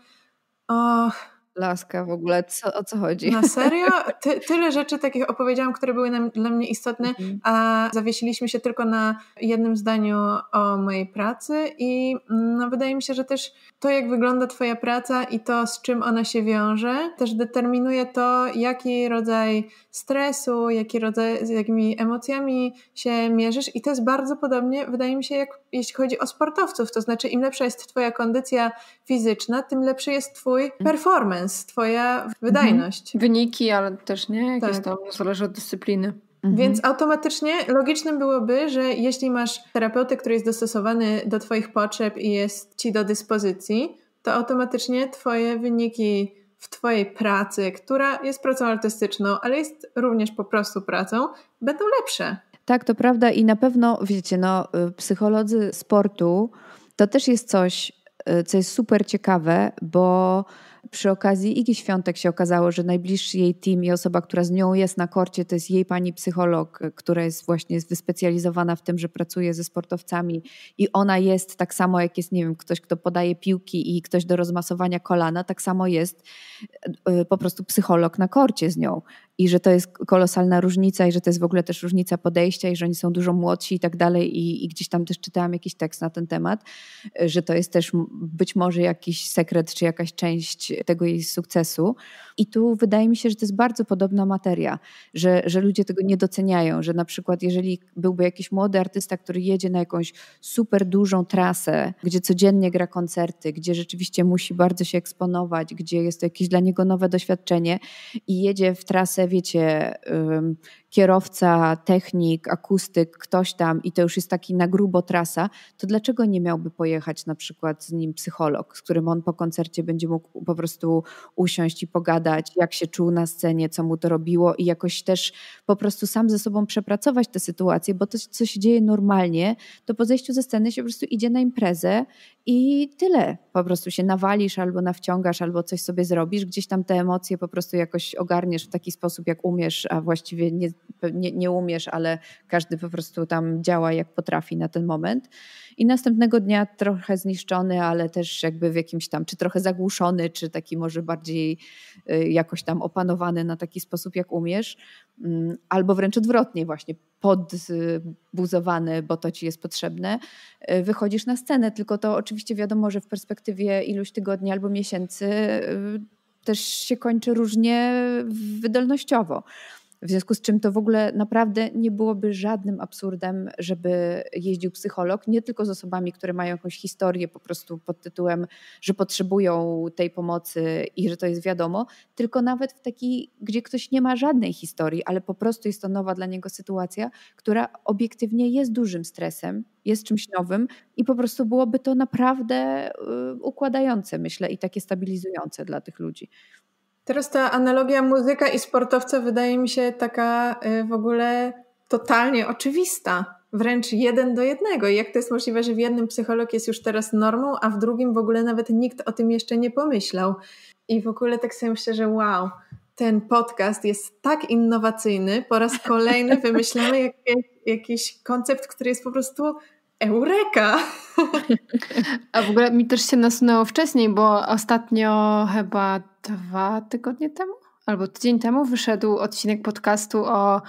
och, Laska w ogóle, co, o co chodzi? Na serio? Ty, tyle rzeczy takich opowiedziałam, które były dla mnie istotne, mhm. a zawiesiliśmy się tylko na jednym zdaniu o mojej pracy i mm, no, wydaje mi się, że też to, jak wygląda Twoja praca i to, z czym ona się wiąże, też determinuje to, jaki rodzaj stresu, jaki rodzaj, z jakimi emocjami się mierzysz i to jest bardzo podobnie, wydaje mi się, jak jeśli chodzi o sportowców, to znaczy im lepsza jest Twoja kondycja fizyczna, tym lepszy jest Twój mhm. performance, sens, twoja wydajność. Mhm. Wyniki, ale też nie, jakieś tak. tam zależy od dyscypliny. Mhm. Więc automatycznie logicznym byłoby, że jeśli masz terapeutę, który jest dostosowany do Twoich potrzeb i jest Ci do dyspozycji, to automatycznie Twoje wyniki w Twojej pracy, która jest pracą artystyczną, ale jest również po prostu pracą, będą lepsze. Tak, to prawda i na pewno, wiecie, no, y, psycholodzy sportu to też jest coś, y, co jest super ciekawe, bo przy okazji Igi Świątek się okazało, że najbliższy jej team i osoba, która z nią jest na korcie, to jest jej pani psycholog, która jest właśnie wyspecjalizowana w tym, że pracuje ze sportowcami i ona jest tak samo jak jest, nie wiem, ktoś, kto podaje piłki i ktoś do rozmasowania kolana, tak samo jest e, po prostu psycholog na korcie z nią i że to jest kolosalna różnica i że to jest w ogóle też różnica podejścia i że oni są dużo młodsi i tak dalej i, i gdzieś tam też czytałam jakiś tekst na ten temat, że to jest też być może jakiś sekret czy jakaś część tego jej sukcesu i tu wydaje mi się, że to jest bardzo podobna materia, że, że ludzie tego nie doceniają, że na przykład jeżeli byłby jakiś młody artysta, który jedzie na jakąś super dużą trasę, gdzie codziennie gra koncerty, gdzie rzeczywiście musi bardzo się eksponować, gdzie jest to jakieś dla niego nowe doświadczenie i jedzie w trasę wiecie, kierowca, technik, akustyk, ktoś tam i to już jest taki na grubo trasa, to dlaczego nie miałby pojechać na przykład z nim psycholog, z którym on po koncercie będzie mógł po prostu usiąść i pogadać, jak się czuł na scenie, co mu to robiło i jakoś też po prostu sam ze sobą przepracować tę sytuację, bo to, co się dzieje normalnie, to po zejściu ze sceny się po prostu idzie na imprezę i tyle. Po prostu się nawalisz albo nawciągasz, albo coś sobie zrobisz, gdzieś tam te emocje po prostu jakoś ogarniesz w taki sposób, jak umiesz, a właściwie nie, nie, nie umiesz, ale każdy po prostu tam działa jak potrafi na ten moment. I następnego dnia trochę zniszczony, ale też jakby w jakimś tam, czy trochę zagłuszony, czy taki może bardziej y, jakoś tam opanowany na taki sposób, jak umiesz, mm, albo wręcz odwrotnie, właśnie podbuzowany, bo to ci jest potrzebne, y, wychodzisz na scenę. Tylko to oczywiście wiadomo, że w perspektywie iluś tygodni albo miesięcy y, też się kończy różnie wydolnościowo. W związku z czym to w ogóle naprawdę nie byłoby żadnym absurdem, żeby jeździł psycholog, nie tylko z osobami, które mają jakąś historię po prostu pod tytułem, że potrzebują tej pomocy i że to jest wiadomo, tylko nawet w takiej, gdzie ktoś nie ma żadnej historii, ale po prostu jest to nowa dla niego sytuacja, która obiektywnie jest dużym stresem, jest czymś nowym i po prostu byłoby to naprawdę y, układające, myślę, i takie stabilizujące dla tych ludzi. Teraz ta analogia muzyka i sportowca wydaje mi się taka y, w ogóle totalnie oczywista, wręcz jeden do jednego. I jak to jest możliwe, że w jednym psycholog jest już teraz normą, a w drugim w ogóle nawet nikt o tym jeszcze nie pomyślał. I w ogóle tak sobie myślę, że wow, ten podcast jest tak innowacyjny. Po raz kolejny wymyślamy jakiś, jakiś koncept, który jest po prostu Eureka! A w ogóle mi też się nasunęło wcześniej, bo ostatnio chyba dwa tygodnie temu albo tydzień temu wyszedł odcinek podcastu o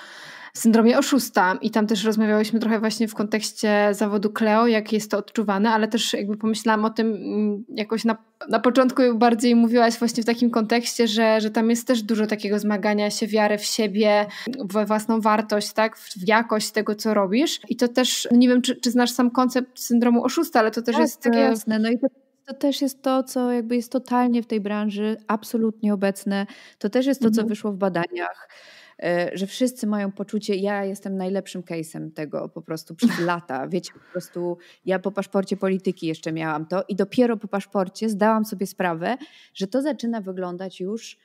syndromie oszusta i tam też rozmawiałyśmy trochę właśnie w kontekście zawodu Kleo, jak jest to odczuwane, ale też jakby pomyślałam o tym mm, jakoś na, na początku bardziej mówiłaś właśnie w takim kontekście, że, że tam jest też dużo takiego zmagania się, wiary w siebie, we własną wartość, tak, w jakość tego, co robisz i to też, nie wiem, czy, czy znasz sam koncept syndromu oszusta, ale to też tak, jest... Tak, e, jasne, no i to to też jest to, co jakby jest totalnie w tej branży absolutnie obecne. To też jest to, co mhm. wyszło w badaniach, e, że wszyscy mają poczucie, ja jestem najlepszym case'em tego po prostu przez lata. Wiecie, po prostu ja po paszporcie polityki jeszcze miałam to i dopiero po paszporcie zdałam sobie sprawę, że to zaczyna wyglądać już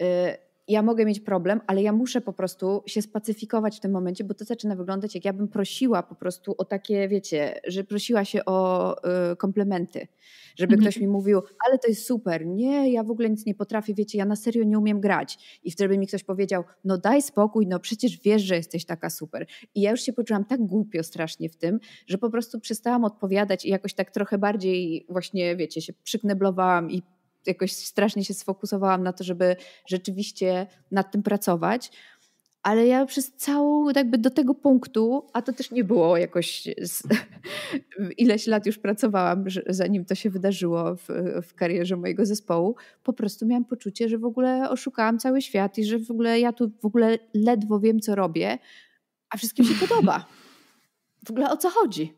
e, ja mogę mieć problem, ale ja muszę po prostu się spacyfikować w tym momencie, bo to zaczyna wyglądać, jak ja bym prosiła po prostu o takie, wiecie, że prosiła się o y, komplementy, żeby mhm. ktoś mi mówił, ale to jest super, nie, ja w ogóle nic nie potrafię, wiecie, ja na serio nie umiem grać. I wtedy by mi ktoś powiedział, no daj spokój, no przecież wiesz, że jesteś taka super. I ja już się poczułam tak głupio strasznie w tym, że po prostu przestałam odpowiadać i jakoś tak trochę bardziej właśnie, wiecie, się przykneblowałam i jakoś strasznie się sfokusowałam na to, żeby rzeczywiście nad tym pracować. Ale ja przez całą, jakby do tego punktu, a to też nie było jakoś z, ileś lat już pracowałam, zanim to się wydarzyło w, w karierze mojego zespołu, po prostu miałam poczucie, że w ogóle oszukałam cały świat i że w ogóle ja tu w ogóle ledwo wiem, co robię, a wszystkim się podoba. W ogóle o co chodzi?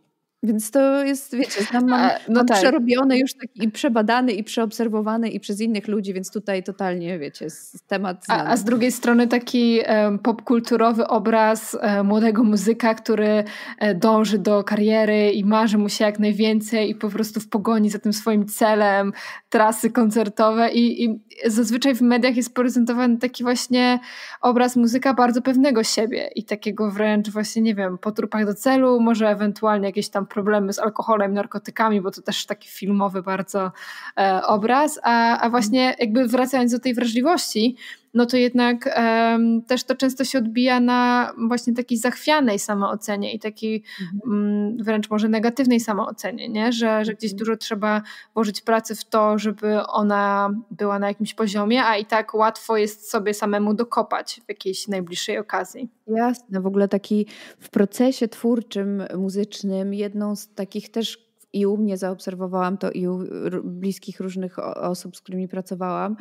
Więc to jest, wiecie, znam mam, A, no mam tak. przerobiony już taki i przebadany i przeobserwowany i przez innych ludzi, więc tutaj totalnie, wiecie, temat A, a z drugiej strony taki e, popkulturowy obraz młodego muzyka, który e, dąży do kariery i marzy mu się jak najwięcej i po prostu w pogoni za tym swoim celem, trasy koncertowe i, i zazwyczaj w mediach jest prezentowany taki właśnie obraz muzyka bardzo pewnego siebie i takiego wręcz właśnie, nie wiem, po trupach do celu, może ewentualnie jakieś tam problemy z alkoholem, narkotykami, bo to też taki filmowy bardzo e, obraz, a, a właśnie jakby wracając do tej wrażliwości, no to jednak um, też to często się odbija na właśnie takiej zachwianej samoocenie i takiej um, wręcz może negatywnej samoocenie, nie? Że, że gdzieś mhm. dużo trzeba włożyć pracy w to, żeby ona była na jakimś poziomie, a i tak łatwo jest sobie samemu dokopać w jakiejś najbliższej okazji. Jasne, w ogóle taki w procesie twórczym, muzycznym, jedną z takich też i u mnie zaobserwowałam to i u bliskich różnych osób, z którymi pracowałam,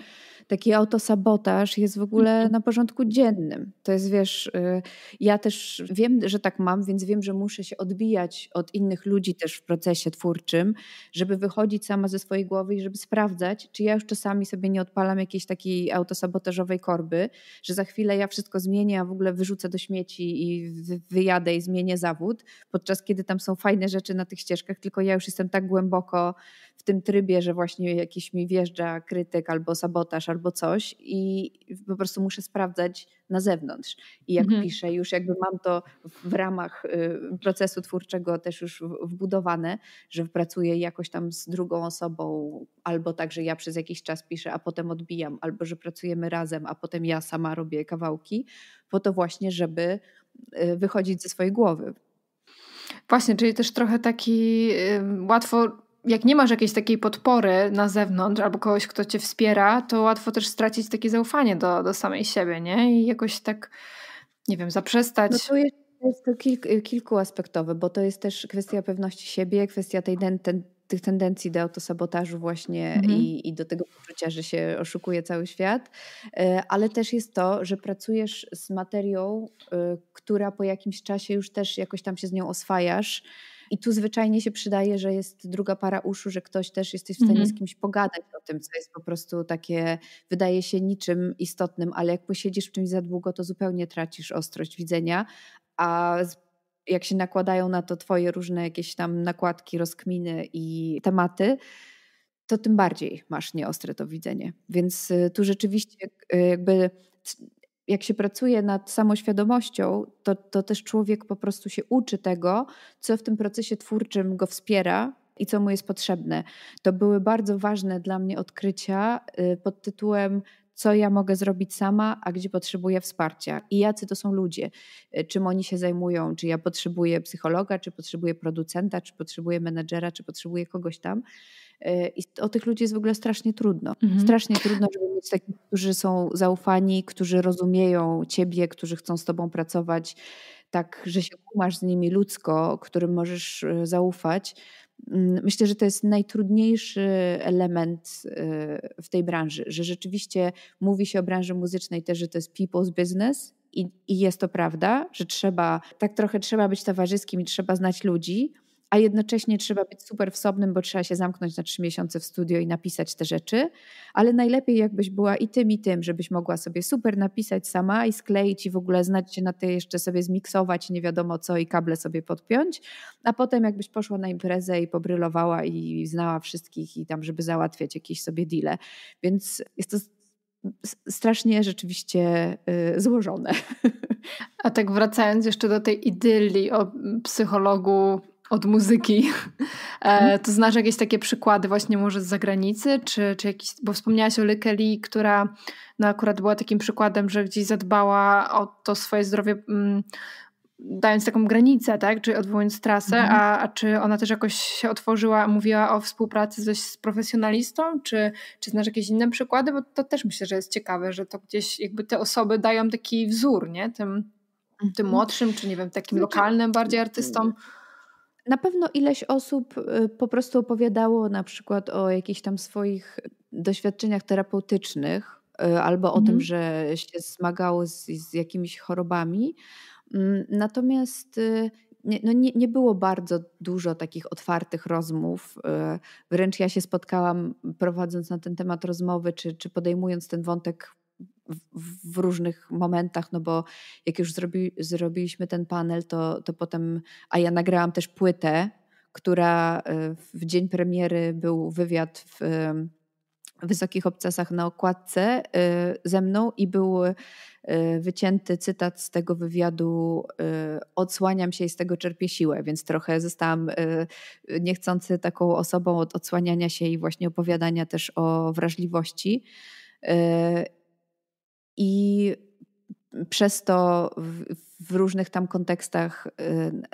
taki autosabotaż jest w ogóle mhm. na porządku dziennym. To jest, wiesz, y, ja też wiem, że tak mam, więc wiem, że muszę się odbijać od innych ludzi też w procesie twórczym, żeby wychodzić sama ze swojej głowy i żeby sprawdzać, czy ja już czasami sobie nie odpalam jakiejś takiej autosabotażowej korby, że za chwilę ja wszystko zmienię, a w ogóle wyrzucę do śmieci i wyjadę i zmienię zawód, podczas kiedy tam są fajne rzeczy na tych ścieżkach, tylko ja już już jestem tak głęboko w tym trybie, że właśnie jakiś mi wjeżdża krytyk albo sabotaż albo coś i po prostu muszę sprawdzać na zewnątrz. I jak mhm. piszę, już jakby mam to w ramach y, procesu twórczego też już wbudowane, że pracuję jakoś tam z drugą osobą, albo tak, że ja przez jakiś czas piszę, a potem odbijam, albo że pracujemy razem, a potem ja sama robię kawałki, po to właśnie, żeby y, wychodzić ze swojej głowy. Właśnie, czyli też trochę taki y, łatwo jak nie masz jakiejś takiej podpory na zewnątrz albo kogoś, kto cię wspiera, to łatwo też stracić takie zaufanie do, do samej siebie, nie? I jakoś tak, nie wiem, zaprzestać. No to jest, to kilk, y, kilkuaspektowe, bo to jest też kwestia pewności siebie, kwestia tej ten, ten, tych tendencji do autosabotażu właśnie mhm. i, i, do tego poczucia, że się oszukuje cały świat, e, ale też jest to, że pracujesz z materią, e, która po jakimś czasie już też jakoś tam się z nią oswajasz. I tu zwyczajnie się przydaje, że jest druga para uszu, że ktoś też jesteś w stanie mhm. z kimś pogadać o tym, co jest po prostu takie, wydaje się niczym istotnym, ale jak posiedzisz w czymś za długo, to zupełnie tracisz ostrość widzenia, a jak się nakładają na to Twoje różne jakieś tam nakładki, rozkminy i tematy, to tym bardziej masz nieostre to widzenie. Więc y, tu rzeczywiście y, jakby jak się pracuje nad samoświadomością, to, to też człowiek po prostu się uczy tego, co w tym procesie twórczym go wspiera i co mu jest potrzebne. To były bardzo ważne dla mnie odkrycia y, pod tytułem co ja mogę zrobić sama, a gdzie potrzebuję wsparcia i jacy to są ludzie, e, czym oni się zajmują, czy ja potrzebuję psychologa, czy potrzebuję producenta, czy potrzebuję menedżera, czy potrzebuję kogoś tam. E, I o tych ludzi jest w ogóle strasznie trudno. Mhm. Strasznie trudno, żeby mieć takich, którzy są zaufani, którzy rozumieją ciebie, którzy chcą z tobą pracować tak, że się kumasz z nimi ludzko, którym możesz e, zaufać Mm, myślę, że to jest najtrudniejszy element y, w tej branży, że rzeczywiście mówi się o branży muzycznej też, że to jest people's business i, i jest to prawda, że trzeba, tak trochę trzeba być towarzyskim i trzeba znać ludzi, a jednocześnie trzeba być super wsobnym, bo trzeba się zamknąć na trzy miesiące w studio i napisać te rzeczy, ale najlepiej jakbyś była i tym, i tym, żebyś mogła sobie super napisać sama i skleić i w ogóle znać się na te jeszcze sobie zmiksować, nie wiadomo co i kable sobie podpiąć, a potem jakbyś poszła na imprezę i pobrylowała i znała wszystkich i tam, żeby załatwiać jakieś sobie deale. Więc jest to strasznie rzeczywiście y, złożone. A tak wracając jeszcze do tej idylii o psychologu od muzyki. E, mhm. to znasz jakieś takie przykłady właśnie może z zagranicy, czy, czy jakiś, bo wspomniałaś o Lykeli, która no akurat była takim przykładem, że gdzieś zadbała o to swoje zdrowie, m, mm, dając taką granicę, tak, czy odwołując trasę, mhm. a, a czy ona też jakoś się otworzyła, mówiła o współpracy z, z profesjonalistą, czy, czy znasz jakieś inne przykłady, bo to też myślę, że jest ciekawe, że to gdzieś jakby te osoby dają taki wzór, nie, tym, tym mhm. młodszym, czy nie wiem, takim znaczy, lokalnym bardziej artystom. Y, na pewno ileś osób y, po prostu opowiadało na przykład o jakichś tam swoich doświadczeniach terapeutycznych y, albo mhm. o tym, mhm. że się zmagało z, z jakimiś chorobami. Mm, natomiast y, nie, no nie, nie było bardzo dużo takich otwartych rozmów. Wręcz ja się spotkałam prowadząc na ten temat rozmowy, czy, czy podejmując ten wątek w różnych momentach, no bo jak już zrobi, zrobiliśmy ten panel, to, to potem, a ja nagrałam też płytę, która e, w dzień premiery był wywiad w e, Wysokich Obcasach na okładce e, ze mną i był wycięty cytat z tego wywiadu odsłaniam się i z tego czerpię siłę, więc trochę zostałam niechcący taką osobą od odsłaniania się i właśnie opowiadania też o wrażliwości. I przez to w, w, różnych tam kontekstach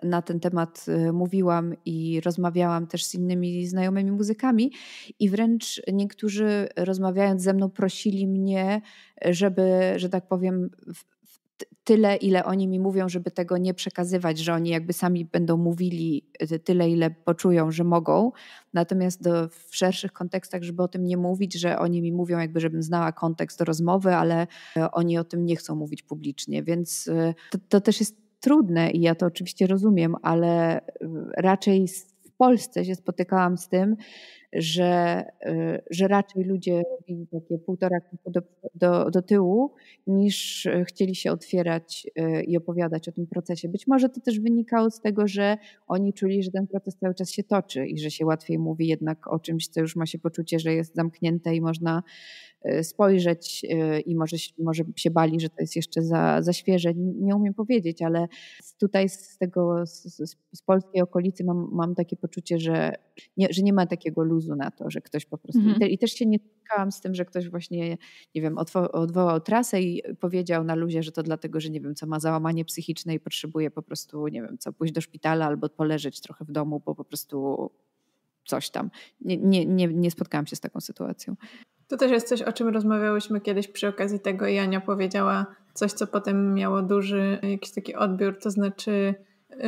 y, na ten temat y, mówiłam i rozmawiałam też z innymi znajomymi muzykami, i wręcz niektórzy rozmawiając ze mną prosili mnie, żeby, że tak powiem, tyle, ile oni mi mówią, żeby tego nie przekazywać, że oni jakby sami będą mówili y, tyle, ile poczują, że mogą. Natomiast do, w szerszych kontekstach, żeby o tym nie mówić, że oni mi mówią, jakby żebym znała kontekst do rozmowy, ale e, oni o tym nie chcą mówić publicznie, więc y, to, to też jest trudne i ja to oczywiście rozumiem, ale y, raczej w Polsce się spotykałam z tym, że, y, że raczej ludzie robili takie półtora kroku do, do, do, tyłu, niż y, chcieli się otwierać y, i opowiadać o tym procesie. Być może to też wynikało z tego, że oni czuli, że ten proces cały czas się toczy i że się łatwiej mówi jednak o czymś, co już ma się poczucie, że jest zamknięte i można Y, spojrzeć y, i może, może się bali, że to jest jeszcze za, za świeże. Nie umiem powiedzieć, ale tutaj z tego, z, z polskiej okolicy mam, mam takie poczucie, że nie, że nie ma takiego luzu na to, że ktoś po prostu... Mhm. I, te, I, też się nie spotkałam z tym, że ktoś właśnie, nie wiem, odwołał trasę i powiedział na luzie, że to dlatego, że nie wiem, co ma załamanie psychiczne i potrzebuje po prostu, nie wiem, co pójść do szpitala albo poleżeć trochę w domu, bo po prostu coś tam. Nie, nie, nie, nie spotkałam się z taką sytuacją. To też jest coś, o czym rozmawiałyśmy kiedyś przy okazji tego i Ania powiedziała coś, co potem miało duży jakiś taki odbiór, to znaczy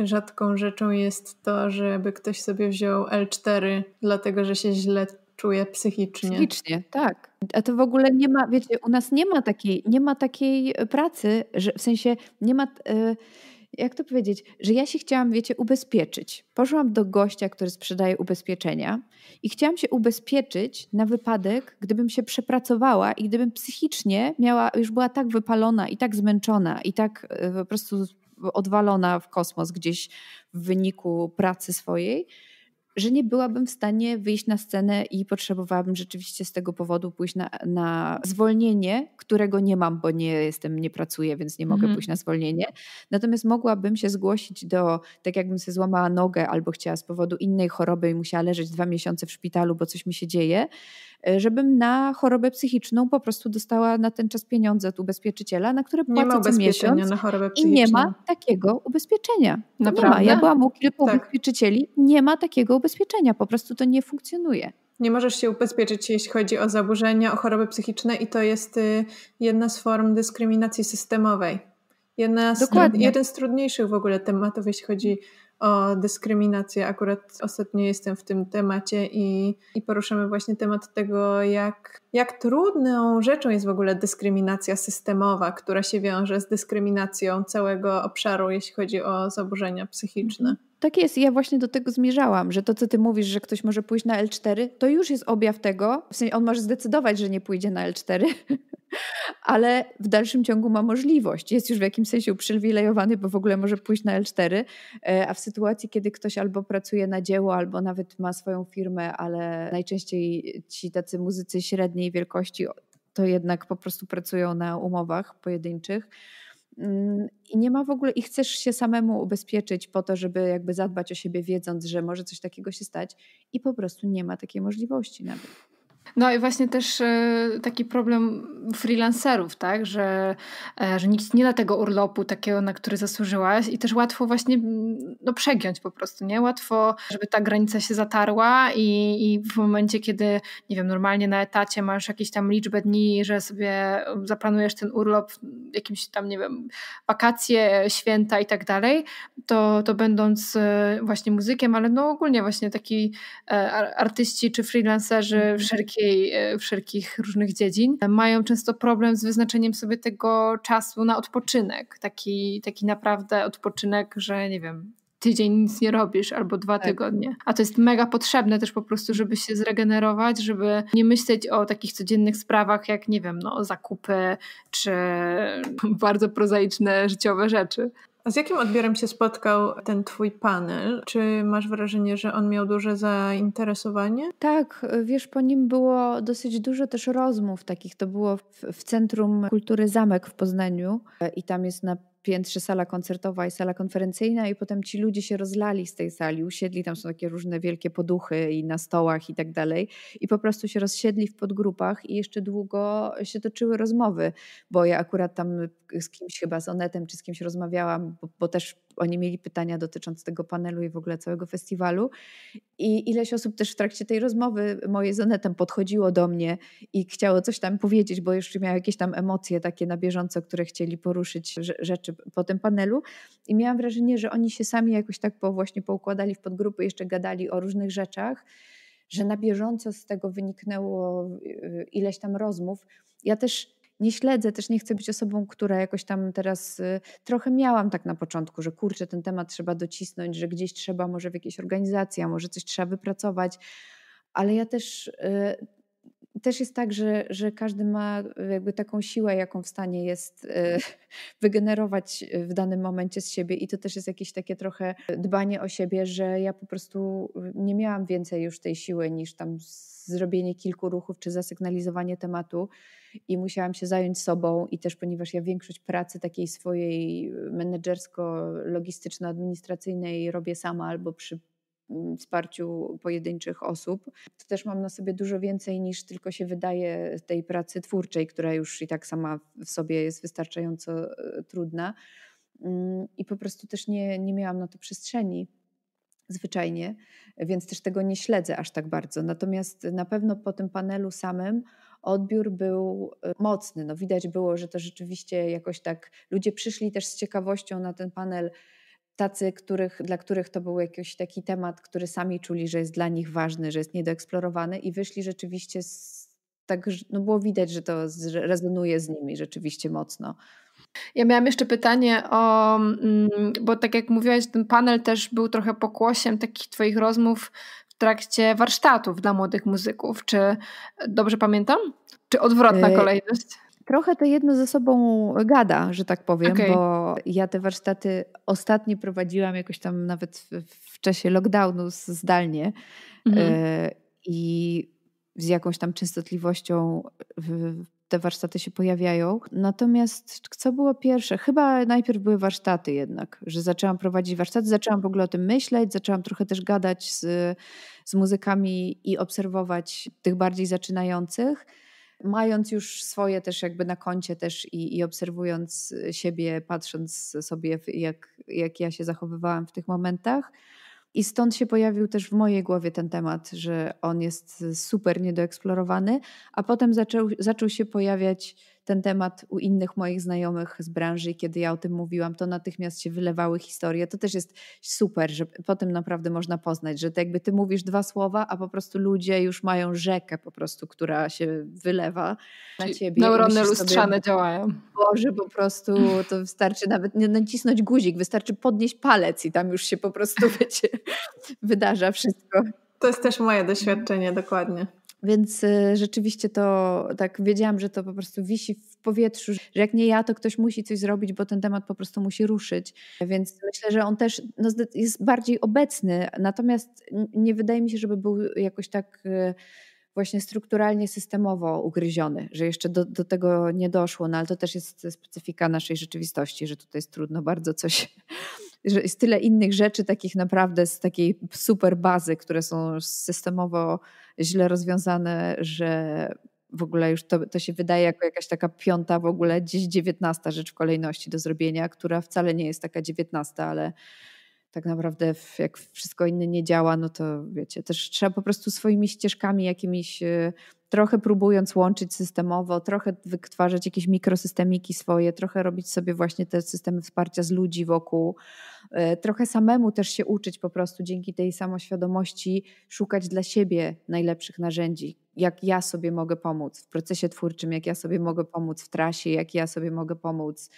rzadką rzeczą jest to, żeby ktoś sobie wziął L4 dlatego, że się źle czuje psychicznie. Psychicznie, tak. A to w ogóle nie ma, wiecie, u nas nie ma takiej, nie ma takiej pracy, że w sensie nie ma... Yy jak to powiedzieć, że ja się chciałam, wiecie, ubezpieczyć. Poszłam do gościa, który sprzedaje ubezpieczenia i chciałam się ubezpieczyć na wypadek, gdybym się przepracowała i gdybym psychicznie miała, już była tak wypalona i tak zmęczona i tak e, po prostu odwalona w kosmos gdzieś w wyniku pracy swojej, że nie byłabym w stanie wyjść na scenę i potrzebowałabym rzeczywiście z tego powodu pójść na, na zwolnienie, którego nie mam, bo nie jestem, nie pracuję, więc nie mogę mm. pójść na zwolnienie. Natomiast mogłabym się zgłosić do, tak jakbym sobie złamała nogę albo chciała z powodu innej choroby i musiała leżeć dwa miesiące w szpitalu, bo coś mi się dzieje E, żebym na chorobę psychiczną po prostu dostała na ten czas pieniądze od ubezpieczyciela, na które płacę co miesiąc. Na chorobę psychiczną. I nie ma takiego ubezpieczenia. Naprawdę? Nie ma. Ja byłam u kilku tak. ubezpieczycieli, nie ma takiego ubezpieczenia, po prostu to nie funkcjonuje. Nie możesz się ubezpieczyć, jeśli chodzi o zaburzenia, o choroby psychiczne, i to jest y, jedna z form dyskryminacji systemowej. Jedna z, jeden z trudniejszych w ogóle tematów, jeśli chodzi o dyskryminację. Akurat ostatnio jestem w tym temacie i, i poruszamy właśnie temat tego, jak, jak trudną rzeczą jest w ogóle dyskryminacja systemowa, która się wiąże z dyskryminacją całego obszaru, jeśli chodzi o zaburzenia psychiczne. Mhm. Tak jest, ja właśnie do tego zmierzałam, że to, co ty mówisz, że ktoś może pójść na L4, to już jest objaw tego, w sensie on może zdecydować, że nie pójdzie na L4, ale w dalszym ciągu ma możliwość. Jest już w jakimś sensie uprzywilejowany, bo w ogóle może pójść na L4, e, a w sytuacji, kiedy ktoś albo pracuje na dzieło, albo nawet ma swoją firmę, ale najczęściej ci tacy muzycy średniej wielkości to jednak po prostu pracują na umowach pojedynczych Mm, I nie ma w ogóle, i chcesz się samemu ubezpieczyć po to, żeby jakby zadbać o siebie, wiedząc, że może coś takiego się stać, i po prostu nie ma takiej możliwości nawet. No i właśnie też e, taki problem freelancerów, tak, że, e, że nikt nie da tego urlopu takiego, na który zasłużyłaś i też łatwo właśnie mm, no, przegiąć po prostu, nie? Łatwo, żeby ta granica się zatarła i, i w momencie, kiedy, nie wiem, normalnie na etacie masz jakieś tam liczbę dni, że sobie zaplanujesz ten urlop, jakimś tam, nie wiem, wakacje, święta i tak dalej, to, to będąc e, właśnie muzykiem, ale no ogólnie właśnie taki artyści czy freelancerzy mhm. wszelkich wszelkiej, e, wszelkich różnych dziedzin, mają często problem z wyznaczeniem sobie tego czasu na odpoczynek. Taki, taki naprawdę odpoczynek, że nie wiem, tydzień nic nie robisz albo dwa tak. tygodnie. A to jest mega potrzebne też po prostu, żeby się zregenerować, żeby nie myśleć o takich codziennych sprawach jak, nie wiem, no, zakupy czy bardzo prozaiczne życiowe rzeczy. A z jakim odbiorem się spotkał ten twój panel? Czy masz wrażenie, że on miał duże zainteresowanie? Tak, wiesz, po nim było dosyć dużo też rozmów takich. To było w, w Centrum Kultury Zamek w Poznaniu e, i tam jest na piętrze sala koncertowa i sala konferencyjna, i potem ci ludzie się rozlali z tej sali, usiedli, tam są takie różne wielkie poduchy i na stołach i tak dalej, i po prostu się rozsiedli w podgrupach i jeszcze długo się toczyły rozmowy, bo ja akurat tam z kimś chyba z Onetem czy z kimś rozmawiałam, bo, bo też oni mieli pytania dotyczące tego panelu i w ogóle całego festiwalu. I ileś osób też w trakcie tej rozmowy mojej z Onetem podchodziło do mnie i chciało coś tam powiedzieć, bo jeszcze miały jakieś tam emocje takie na bieżąco, które chcieli poruszyć rzeczy po tym panelu. I miałam wrażenie, że oni się sami jakoś tak po, właśnie poukładali w podgrupy, jeszcze gadali o różnych rzeczach, że na bieżąco z tego wyniknęło y, ileś tam rozmów. Ja też nie śledzę, też nie chcę być osobą, która jakoś tam teraz y, trochę miałam tak na początku, że kurczę, ten temat trzeba docisnąć, że gdzieś trzeba, może w jakiejś organizacji, a może coś trzeba wypracować, ale ja też y, też jest tak, że, że każdy ma e, jakby taką siłę, jaką w stanie jest e, wygenerować w danym momencie z siebie i to też jest jakieś takie trochę dbanie o siebie, że ja po prostu e, nie miałam więcej już tej siły niż tam zrobienie kilku ruchów czy zasygnalizowanie tematu i musiałam się zająć sobą i też ponieważ ja większość pracy takiej swojej menedżersko-logistyczno-administracyjnej robię sama albo przy wsparciu pojedynczych osób. To też mam na sobie dużo więcej niż tylko się wydaje tej pracy twórczej, która już i tak sama w sobie jest wystarczająco e, trudna. Mm, I po prostu też nie, nie miałam na to przestrzeni zwyczajnie, więc też tego nie śledzę aż tak bardzo. Natomiast na pewno po tym panelu samym odbiór był e, mocny. No, widać było, że to rzeczywiście jakoś tak ludzie przyszli też z ciekawością na ten panel tacy, których, dla których to był jakiś taki temat, który sami czuli, że jest dla nich ważny, że jest niedoeksplorowany i wyszli rzeczywiście z, tak, no było widać, że to rezonuje z nimi rzeczywiście mocno. Ja miałam jeszcze pytanie o, mm, bo tak jak mówiłaś, ten panel też był trochę pokłosiem takich Twoich rozmów w trakcie warsztatów dla młodych muzyków. Czy dobrze pamiętam? Czy odwrotna e, kolejność? Trochę to jedno ze sobą gada, że tak powiem, okay. bo ja te warsztaty ostatnio prowadziłam jakoś tam nawet w, czasie lockdownu zdalnie mhm. E, i z jakąś tam częstotliwością te warsztaty się pojawiają. Natomiast co było pierwsze? Chyba najpierw były warsztaty jednak, że zaczęłam prowadzić warsztaty, zaczęłam w ogóle o tym myśleć, zaczęłam trochę też gadać z, z muzykami i obserwować tych bardziej zaczynających mając już swoje też jakby na koncie też i, i obserwując siebie, patrząc sobie jak, jak ja się zachowywałam w tych momentach, i stąd się pojawił też w mojej głowie ten temat, że on jest super niedoeksplorowany, a potem zaczął, zaczął się pojawiać ten temat u innych moich znajomych z branży i kiedy ja o tym mówiłam, to natychmiast się wylewały historie. To też jest super, że potem naprawdę można poznać, że to jakby ty mówisz dwa słowa, a po prostu ludzie już mają rzekę po prostu, która się wylewa na ciebie. Neurony lustrzane sobie, działają. Boże, po prostu to wystarczy nawet nie nacisnąć guzik, wystarczy podnieść palec i tam już się po prostu, wiecie, wydarza wszystko. To jest też moje doświadczenie, dokładnie. Więc y, rzeczywiście to tak wiedziałam, że to po prostu wisi w powietrzu, że jak nie ja, to ktoś musi coś zrobić, bo ten temat po prostu musi ruszyć. Więc myślę, że on też no, jest bardziej obecny, natomiast nie wydaje mi się, żeby był jakoś tak y, właśnie strukturalnie, systemowo ugryziony, że jeszcze do, do tego nie doszło, no ale to też jest specyfika naszej rzeczywistości, że tutaj jest trudno bardzo coś że jest tyle innych rzeczy takich naprawdę z takiej super bazy, które są systemowo źle rozwiązane, że w ogóle już to, to się wydaje jako jakaś taka piąta w ogóle, gdzieś dziewiętnasta rzecz w kolejności do zrobienia, która wcale nie jest taka dziewiętnasta, ale tak naprawdę jak wszystko inne nie działa, no to wiecie, też trzeba po prostu swoimi ścieżkami jakimiś e, trochę próbując łączyć systemowo, trochę wytwarzać jakieś mikrosystemiki swoje, trochę robić sobie właśnie te systemy wsparcia z ludzi wokół, e, trochę samemu też się uczyć po prostu dzięki tej samoświadomości, szukać dla siebie najlepszych narzędzi, jak ja sobie mogę pomóc w procesie twórczym, jak ja sobie mogę pomóc w trasie, jak ja sobie mogę pomóc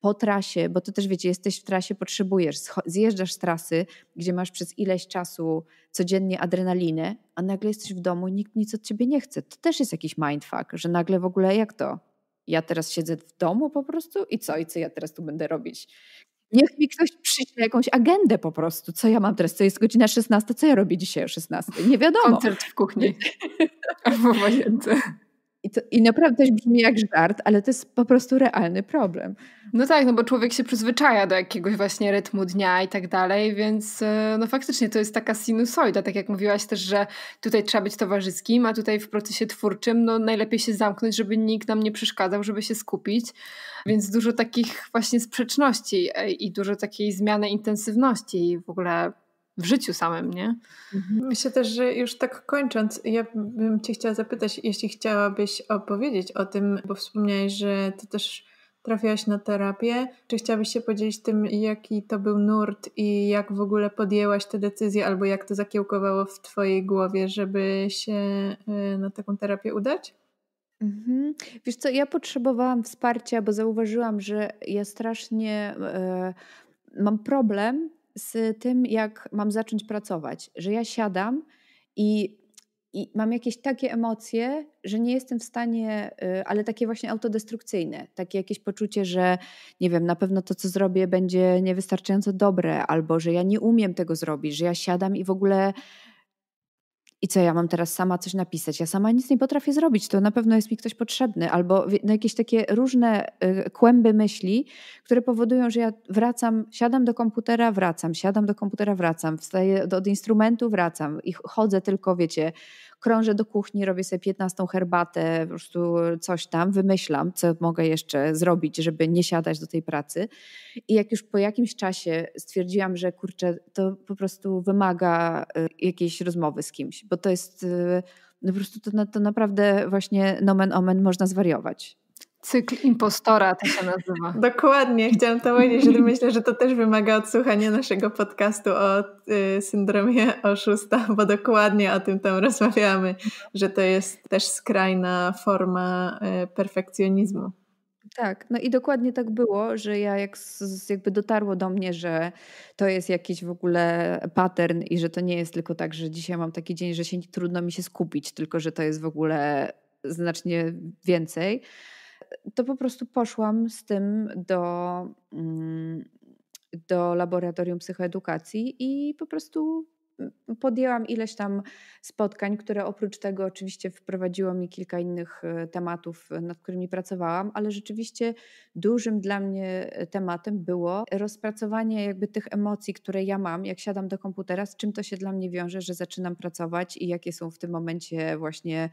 po trasie, bo ty też wiecie, jesteś w trasie, potrzebujesz, zjeżdżasz z trasy, gdzie masz przez ileś czasu codziennie adrenalinę, a nagle jesteś w domu i nikt nic od ciebie nie chce. To też jest jakiś mindfuck, że nagle w ogóle jak to? Ja teraz siedzę w domu po prostu i co? I co ja teraz tu będę robić? Niech mi ktoś przyśle jakąś agendę po prostu. Co ja mam teraz? Co jest godzina 16? Co ja robię dzisiaj o 16? Nie wiadomo. Koncert w kuchni. Albo w i, to, I naprawdę też brzmi jak żart, ale to jest po prostu realny problem. No tak, no bo człowiek się przyzwyczaja do jakiegoś właśnie rytmu dnia i tak dalej, więc e, no faktycznie to jest taka sinusoida, tak jak mówiłaś też, że tutaj trzeba być towarzyskim, a tutaj w procesie twórczym no najlepiej się zamknąć, żeby nikt nam nie przeszkadzał, żeby się skupić, więc dużo takich właśnie sprzeczności e, i dużo takiej zmiany intensywności i w ogóle w życiu samym, nie? Mhm. Myślę też, że już tak kończąc, ja bym Cię chciała zapytać, jeśli chciałabyś opowiedzieć o tym, bo wspomniałeś, że Ty też trafiałaś na terapię. Czy chciałabyś się podzielić tym, jaki to był nurt i jak w ogóle podjęłaś tę decyzję, albo jak to zakiełkowało w Twojej głowie, żeby się e, na taką terapię udać? Mhm. Wiesz co, ja potrzebowałam wsparcia, bo zauważyłam, że ja strasznie. Yy, mam problem z tym, jak mam zacząć pracować, że ja siadam i, i mam jakieś takie emocje, że nie jestem w stanie, y, ale takie właśnie autodestrukcyjne, takie jakieś poczucie, że nie wiem, na pewno to, co zrobię, będzie niewystarczająco dobre, albo że ja nie umiem tego zrobić, że ja siadam i w ogóle i co ja mam teraz sama coś napisać? Ja sama nic nie potrafię zrobić, to na pewno jest mi ktoś potrzebny, albo no jakieś takie różne y, kłęby myśli, które powodują, że ja wracam, siadam do komputera, wracam, siadam do komputera, wracam, wstaję od instrumentu, wracam i chodzę tylko, wiecie, krążę do kuchni, robię sobie 15 herbatę, po prostu coś tam, wymyślam, co mogę jeszcze zrobić, żeby nie siadać do tej pracy. I jak już po jakimś czasie stwierdziłam, że kurczę, to po prostu wymaga y, jakiejś rozmowy z kimś, bo to jest y, no po prostu to, to naprawdę właśnie nomen omen można zwariować. Cykl impostora to się nazywa. Dokładnie, chciałam to powiedzieć, że myślę, że to też wymaga odsłuchania naszego podcastu o y, syndromie oszusta, bo dokładnie o tym tam rozmawiamy, że to jest też skrajna forma y, perfekcjonizmu. Tak, no i dokładnie tak było, że ja jak jakby dotarło do mnie, że to jest jakiś w ogóle pattern i że to nie jest tylko tak, że dzisiaj mam taki dzień, że się trudno mi się skupić, tylko że to jest w ogóle znacznie więcej to po prostu poszłam z tym do, mm, do laboratorium psychoedukacji i po prostu podjęłam ileś tam spotkań, które oprócz tego oczywiście wprowadziło mi kilka innych e, tematów, e, nad którymi pracowałam, ale rzeczywiście dużym dla mnie e, tematem było rozpracowanie jakby tych emocji, które ja mam, jak siadam do komputera, z czym to się dla mnie wiąże, że zaczynam pracować i jakie są w tym momencie właśnie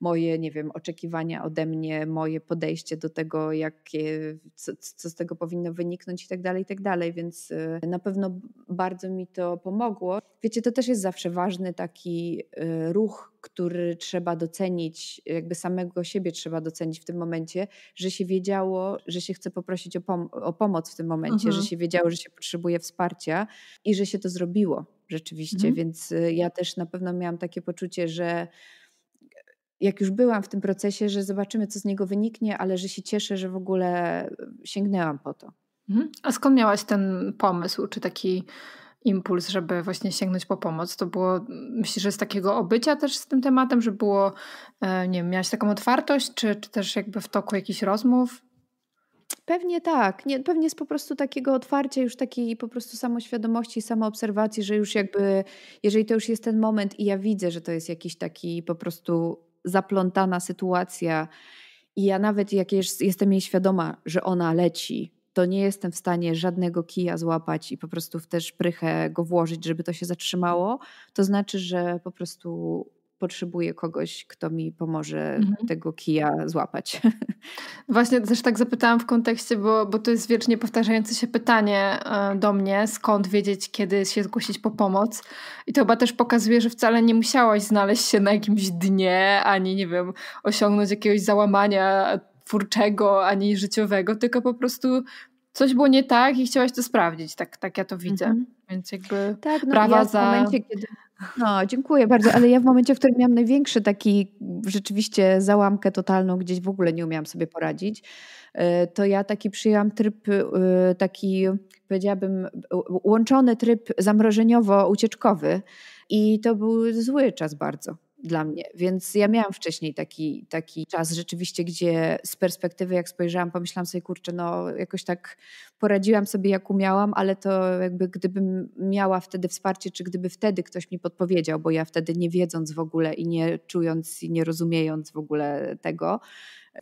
moje, nie wiem, oczekiwania ode mnie, moje podejście do tego, jakie, co, co z tego powinno wyniknąć i tak dalej, i tak dalej, więc na pewno bardzo mi to pomogło. Wiecie, to też jest zawsze ważny taki y, ruch, który trzeba docenić, jakby samego siebie trzeba docenić w tym momencie, że się wiedziało, że się chce poprosić o, pom o pomoc w tym momencie, że mhm. się wiedziało, że się potrzebuje wsparcia i że się to zrobiło rzeczywiście. Mhm. Więc y, ja też na pewno miałam takie poczucie, że jak już byłam w tym procesie, że zobaczymy, co z niego wyniknie, ale że się cieszę, że w ogóle y, sięgnęłam po to. Mhm. A skąd miałaś ten pomysł? Czy taki impuls, żeby właśnie sięgnąć po pomoc? To było, myślę, że z takiego obycia też z tym tematem, że było, e, nie wiem, miałaś taką otwartość, czy, czy też jakby w toku jakichś rozmów? Pewnie tak. Nie, pewnie z po prostu takiego otwarcia, już takiej po prostu samoświadomości, samoobserwacji, że już jakby, jeżeli to już jest ten moment i ja widzę, że to jest jakiś taki po prostu zaplątana sytuacja i ja nawet jak jest, jestem jej świadoma, że ona leci, to nie jestem w stanie żadnego kija złapać i po prostu w też prychę go włożyć, żeby to się zatrzymało, to znaczy, że po prostu potrzebuję kogoś, kto mi pomoże mhm. tego kija złapać. Właśnie też tak zapytałam w kontekście, bo, bo to jest wiecznie powtarzające się pytanie e, do mnie, skąd wiedzieć, kiedy się zgłosić po pomoc. I to chyba też pokazuje, że wcale nie musiałaś znaleźć się na jakimś dnie, ani nie wiem, osiągnąć jakiegoś załamania twórczego ani życiowego, tylko po prostu coś było nie tak i chciałaś to sprawdzić. Tak, tak ja to widzę. Mhm. Więc jakby tak, no, prawa ja za. Momencie, kiedy... No, dziękuję bardzo, ale ja w momencie, w którym miałam największy taki rzeczywiście załamkę totalną, gdzieś w ogóle nie umiałam sobie poradzić, y, to ja taki przyjęłam tryb, y, taki powiedziałabym, łączony tryb zamrożeniowo-ucieczkowy i to był zły czas bardzo dla mnie. Więc ja miałam wcześniej taki, taki czas rzeczywiście, gdzie z perspektywy jak spojrzałam, pomyślałam sobie, kurczę, no jakoś tak poradziłam sobie jak umiałam, ale to jakby gdybym miała wtedy wsparcie, czy gdyby wtedy ktoś mi podpowiedział, bo ja wtedy nie wiedząc w ogóle i nie czując i nie rozumiejąc w ogóle tego,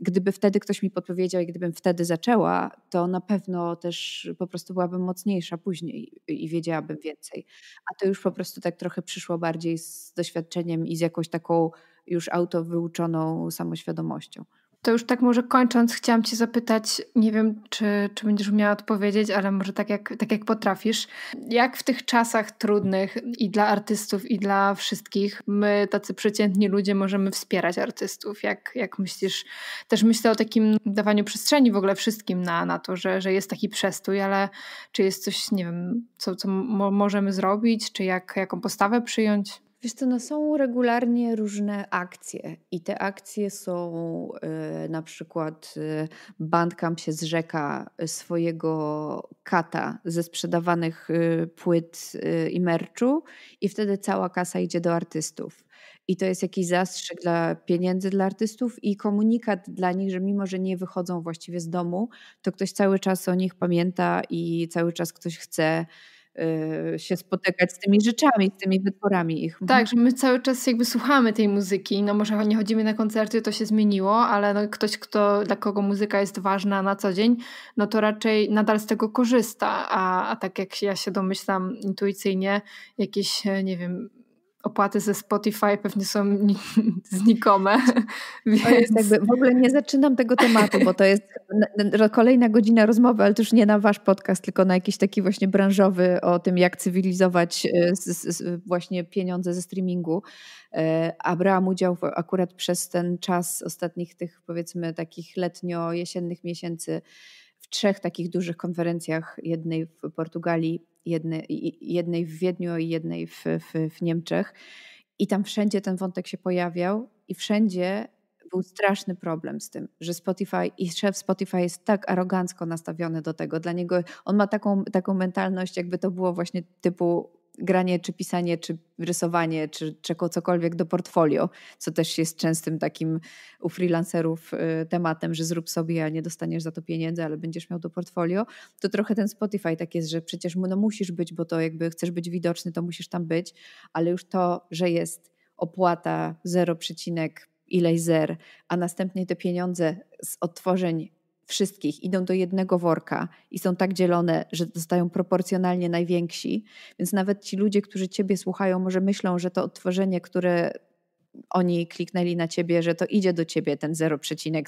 Gdyby wtedy ktoś mi podpowiedział i gdybym wtedy zaczęła, to na pewno też po prostu byłabym mocniejsza później i wiedziałabym więcej. A to już po prostu tak trochę przyszło bardziej z doświadczeniem i z jakąś taką już auto wyuczoną samoświadomością. To już tak może kończąc, chciałam Cię zapytać, nie wiem, czy, czy będziesz umiała odpowiedzieć, ale może tak jak, tak jak potrafisz. Jak w tych czasach trudnych i dla artystów, i dla wszystkich, my, tacy przeciętni ludzie, możemy wspierać artystów? Jak, jak myślisz? Też myślę o takim dawaniu przestrzeni w ogóle wszystkim na, na to, że, że jest taki przestój, ale czy jest coś, nie wiem, co, co możemy zrobić, czy jak, jaką postawę przyjąć? Wiesz to no są regularnie różne akcje i te akcje są y, na przykład y, Bandcamp się zrzeka e, swojego kata ze sprzedawanych y, płyt i merczu i wtedy cała kasa idzie do artystów. I to jest jakiś zastrzyk dla pieniędzy dla artystów i komunikat dla nich, że mimo, że nie wychodzą właściwie z domu, to ktoś cały czas o nich pamięta i cały czas ktoś chce Y, się spotykać z tymi rzeczami, z tymi wytworami ich. Mhm. Tak, że my cały czas jakby słuchamy tej muzyki, no może nie chodzimy na koncerty, to się zmieniło, ale no ktoś, kto, dla kogo muzyka jest ważna na co dzień, no to raczej nadal z tego korzysta, a, a tak jak ja się domyślam intuicyjnie, jakieś, e, nie wiem, opłaty ze Spotify pewnie są znikome. Więc... jest jakby, w ogóle nie zaczynam tego tematu, bo to jest kolejna godzina rozmowy, ale to już nie na wasz podcast, tylko na jakiś taki właśnie branżowy o tym, jak cywilizować e, właśnie pieniądze ze streamingu. E, a brałam udział akurat przez ten czas ostatnich tych powiedzmy takich letnio-jesiennych miesięcy w trzech takich dużych konferencjach, jednej w Portugalii, jednej, jednej w Wiedniu i jednej w, w, w Niemczech. I tam wszędzie ten wątek się pojawiał i wszędzie był straszny problem z tym, że Spotify i szef Spotify jest tak arogancko nastawiony do tego. Dla niego on ma taką, taką mentalność, jakby to było właśnie typu granie, czy pisanie, czy rysowanie, czy, czy cokolwiek do portfolio, co też jest częstym takim u freelancerów y, tematem, że zrób sobie, a nie dostaniesz za to pieniędzy, ale będziesz miał do portfolio, to trochę ten Spotify tak jest, że przecież no musisz być, bo to jakby chcesz być widoczny, to musisz tam być, ale już to, że jest opłata 0, ileś zer, a następnie te pieniądze z odtworzeń wszystkich idą do jednego worka i są tak dzielone, że dostają proporcjonalnie najwięksi. Więc nawet ci ludzie, którzy ciebie słuchają, może myślą, że to odtworzenie, które oni kliknęli na ciebie, że to idzie do ciebie ten 0,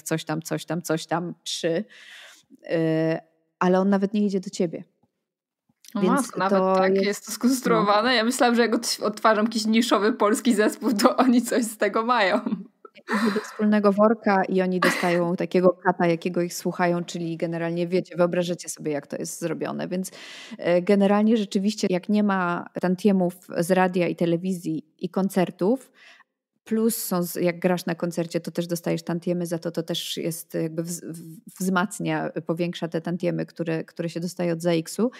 coś tam, coś tam, coś tam, 3, y, ale on nawet nie idzie do ciebie. No Więc nawet tak jest, jest to skonstruowane. No. Ja myślałam, że jak odtwarzam jakiś niszowy polski zespół, to oni coś z tego mają do wspólnego worka i oni dostają takiego kata, jakiego ich słuchają, czyli generalnie wiecie, wyobrażacie sobie, jak to jest zrobione. Więc e, generalnie rzeczywiście, jak nie ma tantiemów z radia i telewizji i koncertów, plus są, jak grasz na koncercie, to też dostajesz tantiemy za to, to też jest jakby wzmacnia, powiększa te tantiemy, które, które się dostaje od ZX-u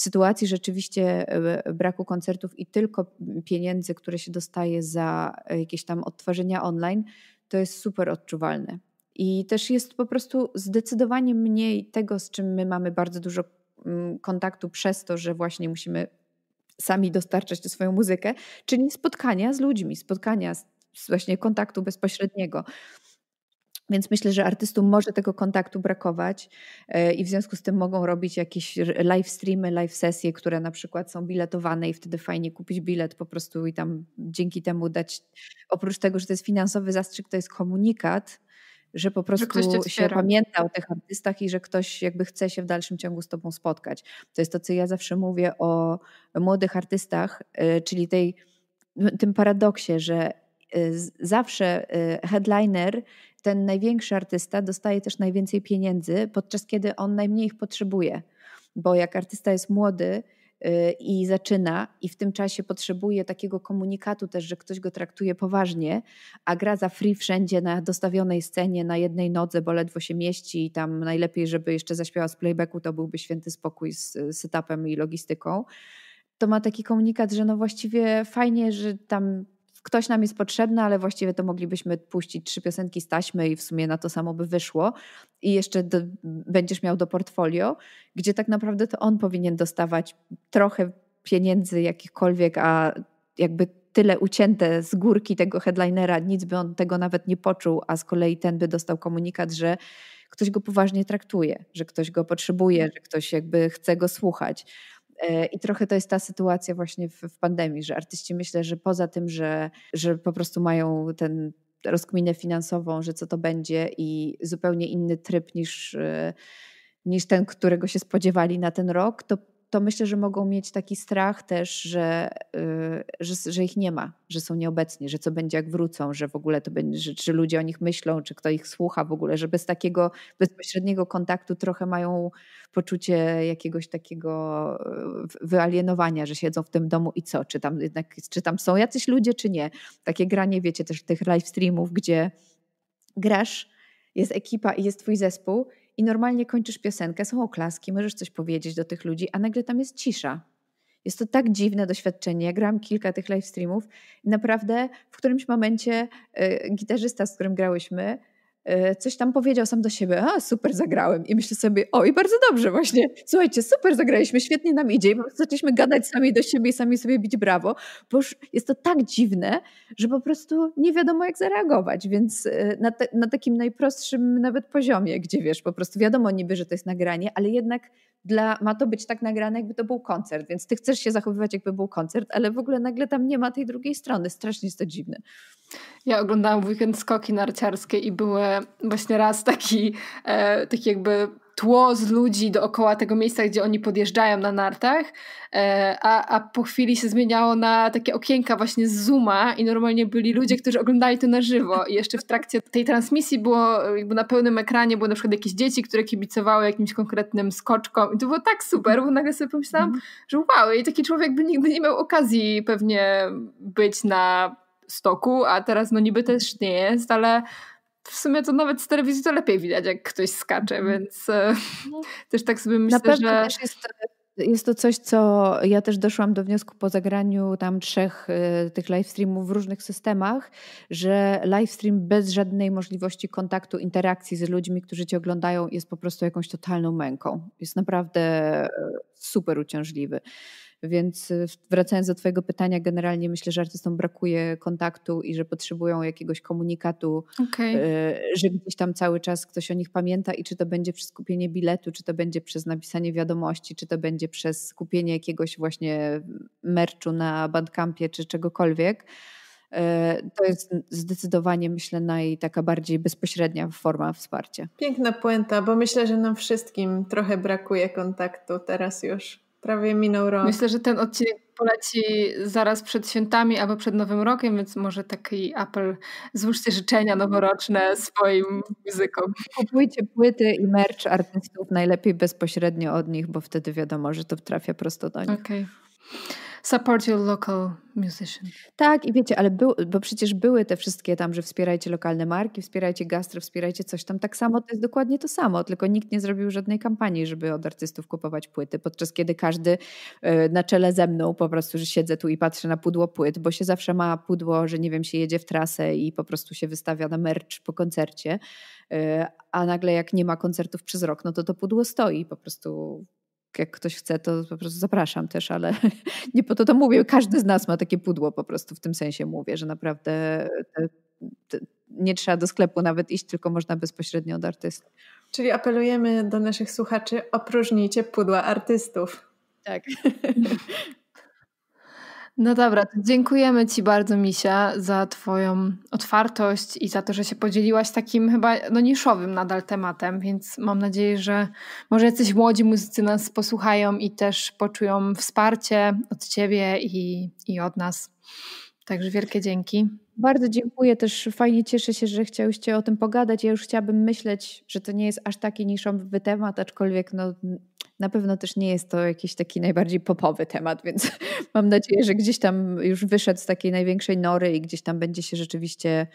w sytuacji rzeczywiście e, braku koncertów i tylko pieniędzy, które się dostaje za jakieś tam odtwarzania online, to jest super odczuwalne. I też jest po prostu zdecydowanie mniej tego, z czym my mamy bardzo dużo mm, kontaktu przez to, że właśnie musimy sami dostarczać tę swoją muzykę, czyli spotkania z ludźmi, spotkania z właśnie kontaktu bezpośredniego. Więc myślę, że artystom może tego kontaktu brakować e, i w związku z tym mogą robić jakieś live streamy, live sesje, które na przykład są biletowane i wtedy fajnie kupić bilet po prostu i tam dzięki temu dać, oprócz tego, że to jest finansowy zastrzyk, to jest komunikat, że po prostu się pamięta o tych artystach i że ktoś jakby chce się w dalszym ciągu z tobą spotkać. To jest to, co ja zawsze mówię o młodych artystach, e, czyli tej, tym paradoksie, że Y, zawsze y, headliner, ten największy artysta, dostaje też najwięcej pieniędzy, podczas kiedy on najmniej ich potrzebuje. Bo jak artysta jest młody, y, i zaczyna, i w tym czasie potrzebuje takiego komunikatu też, że ktoś go traktuje poważnie, a gra za free wszędzie na dostawionej scenie, na jednej nodze, bo ledwo się mieści i tam najlepiej, żeby jeszcze zaśpiała z playbacku, to byłby święty spokój z setupem i logistyką. To ma taki komunikat, że no właściwie fajnie, że tam ktoś nam jest potrzebny, ale właściwie to moglibyśmy puścić trzy piosenki z taśmy i w sumie na to samo by wyszło. I jeszcze do, będziesz miał do portfolio, gdzie tak naprawdę to on powinien dostawać trochę pieniędzy jakichkolwiek, a jakby tyle ucięte z górki tego headlinera, nic by on tego nawet nie poczuł, a z kolei ten by dostał komunikat, że ktoś go poważnie traktuje, że ktoś go potrzebuje, mhm. że ktoś jakby chce go słuchać. E, I trochę to jest ta sytuacja właśnie w, w pandemii, że artyści myślę, że poza tym, że, że po prostu mają ten rozkminę finansową, że co to będzie i zupełnie inny tryb niż e, niż ten, którego się spodziewali na ten rok, to to myślę, że mogą mieć taki strach też, że, yy, że, że, ich nie ma, że są nieobecni, że co będzie jak wrócą, że w ogóle to będzie, że, czy ludzie o nich myślą, czy kto ich słucha w ogóle, że bez takiego bezpośredniego kontaktu trochę mają poczucie jakiegoś takiego y, wyalienowania, że siedzą w tym domu i co, czy tam jednak, czy tam są jacyś ludzie, czy nie. Takie granie, wiecie, też tych live streamów, gdzie grasz, jest ekipa i jest twój zespół i normalnie kończysz piosenkę, są oklaski, możesz coś powiedzieć do tych ludzi, a nagle tam jest cisza. Jest to tak dziwne doświadczenie. Ja grałam kilka tych live streamów i naprawdę w którymś momencie y, gitarzysta, z którym grałyśmy, Y, coś tam powiedział sam do siebie, a super zagrałem. I myślę sobie, o i bardzo dobrze właśnie, słuchajcie, super zagraliśmy, świetnie nam idzie. I zaczęliśmy gadać sami do siebie i sami sobie bić brawo, bo już jest to tak dziwne, że po prostu nie wiadomo jak zareagować. Więc y, na, te, na takim najprostszym nawet poziomie, gdzie wiesz, po prostu wiadomo niby, że to jest nagranie, ale jednak dla, ma to być tak nagrane, jakby to był koncert, więc ty chcesz się zachowywać, jakby był koncert, ale w ogóle nagle tam nie ma tej drugiej strony. Strasznie jest to dziwne. Ja oglądałam w weekend skoki narciarskie i były właśnie raz taki, e, taki jakby tło z ludzi dookoła tego miejsca, gdzie oni podjeżdżają na nartach, e, a, a po chwili się zmieniało na takie okienka właśnie z Zooma i normalnie byli ludzie, którzy oglądali to na żywo i jeszcze w trakcie tej transmisji było jakby na pełnym ekranie, były na przykład jakieś dzieci, które kibicowały jakimś konkretnym skoczkom i to było tak super, bo nagle sobie pomyślałam, mhm. że wow, i taki człowiek by nigdy nie miał okazji pewnie być na stoku, a teraz no niby też nie jest, ale w sumie to nawet z telewizji to lepiej widać, jak ktoś skacze, mm. więc e, no. też tak sobie myślę, Na pewno że... Też jest, jest to coś, co ja też doszłam do wniosku po zagraniu tam trzech y, tych livestreamów w różnych systemach, że livestream bez żadnej możliwości kontaktu, interakcji z ludźmi, którzy cię oglądają, jest po prostu jakąś totalną męką. Jest naprawdę e, super uciążliwy. Więc y, wracając do Twojego pytania, generalnie myślę, że artystom brakuje kontaktu i że potrzebują jakiegoś komunikatu, okay. że gdzieś tam cały czas ktoś o nich pamięta i czy to będzie przez kupienie biletu, czy to będzie przez napisanie wiadomości, czy to będzie przez kupienie jakiegoś właśnie merchu na bandkampie, czy czegokolwiek. Y, to jest zdecydowanie, myślę, naj, taka bardziej bezpośrednia forma wsparcia. Piękna puenta, bo myślę, że nam wszystkim trochę brakuje kontaktu teraz już. Prawie minął rok. Myślę, że ten odcinek poleci zaraz przed świętami albo przed Nowym Rokiem, więc może taki apel, złóżcie życzenia noworoczne swoim muzykom. Kupujcie płyty i merch artystów, najlepiej bezpośrednio od nich, bo wtedy wiadomo, że to trafia prosto do nich. Okej. Okay. Support your local musician. Tak, i wiecie, ale był, bo przecież były te wszystkie tam, że wspierajcie lokalne marki, wspierajcie gastro, wspierajcie coś tam. Tak samo to jest dokładnie to samo, tylko nikt nie zrobił żadnej kampanii, żeby od artystów kupować płyty, podczas kiedy każdy e, na czele ze mną po prostu, że siedzę tu i patrzę na pudło płyt, bo się zawsze ma pudło, że nie wiem, się jedzie w trasę i po prostu się wystawia na merch po koncercie, e, a nagle jak nie ma koncertów przez rok, no to to pudło stoi po prostu jak ktoś chce, to po prostu zapraszam też, ale nie po to to mówię. Każdy z nas ma takie pudło, po prostu w tym sensie mówię, że naprawdę te, te, nie trzeba do sklepu nawet iść, tylko można bezpośrednio od artysty. Czyli apelujemy do naszych słuchaczy: opróżnijcie pudła artystów. Tak. No dobra, dziękujemy Ci bardzo, Misia, za Twoją otwartość i za to, że się podzieliłaś takim chyba no, niszowym nadal tematem, więc mam nadzieję, że może jacyś młodzi muzycy nas posłuchają i też poczują wsparcie od Ciebie i, i od nas. Także wielkie dzięki. Bardzo dziękuję, też fajnie cieszę się, że się o tym pogadać. Ja już chciałabym myśleć, że to nie jest aż taki niszowy temat, aczkolwiek no, na pewno też nie jest to jakiś taki najbardziej popowy temat, więc mam nadzieję, że gdzieś tam już wyszedł z takiej największej nory i gdzieś tam będzie się rzeczywiście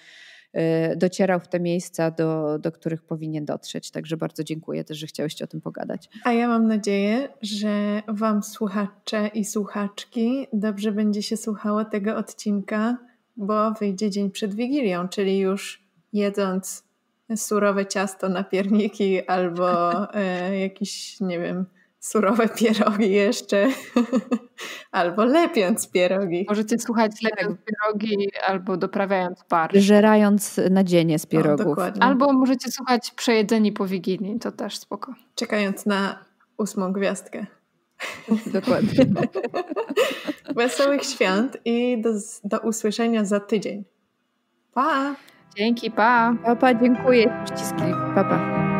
e, docierał w te miejsca, do, do których powinien dotrzeć. Także bardzo dziękuję też, że chciałeś o tym pogadać. A ja mam nadzieję, że Wam słuchacze i słuchaczki dobrze będzie się słuchało tego odcinka, bo wyjdzie dzień przed Wigilią, czyli już jedząc surowe ciasto na pierniki albo e, jakiś, nie wiem, surowe pierogi jeszcze, albo lepiąc pierogi. Możecie słuchać tak. lepiąc pierogi albo doprawiając par, Żerając nadzienie z pierogów. No, albo możecie słuchać przejedzeni po Wigilii, to też spoko. Czekając na ósmą gwiazdkę. Dokładnie. Wesołych świąt i do, do usłyszenia za tydzień. Pa! Dzięki, pa! Papa, pa, dziękuję. Ściski. Papa. Pa.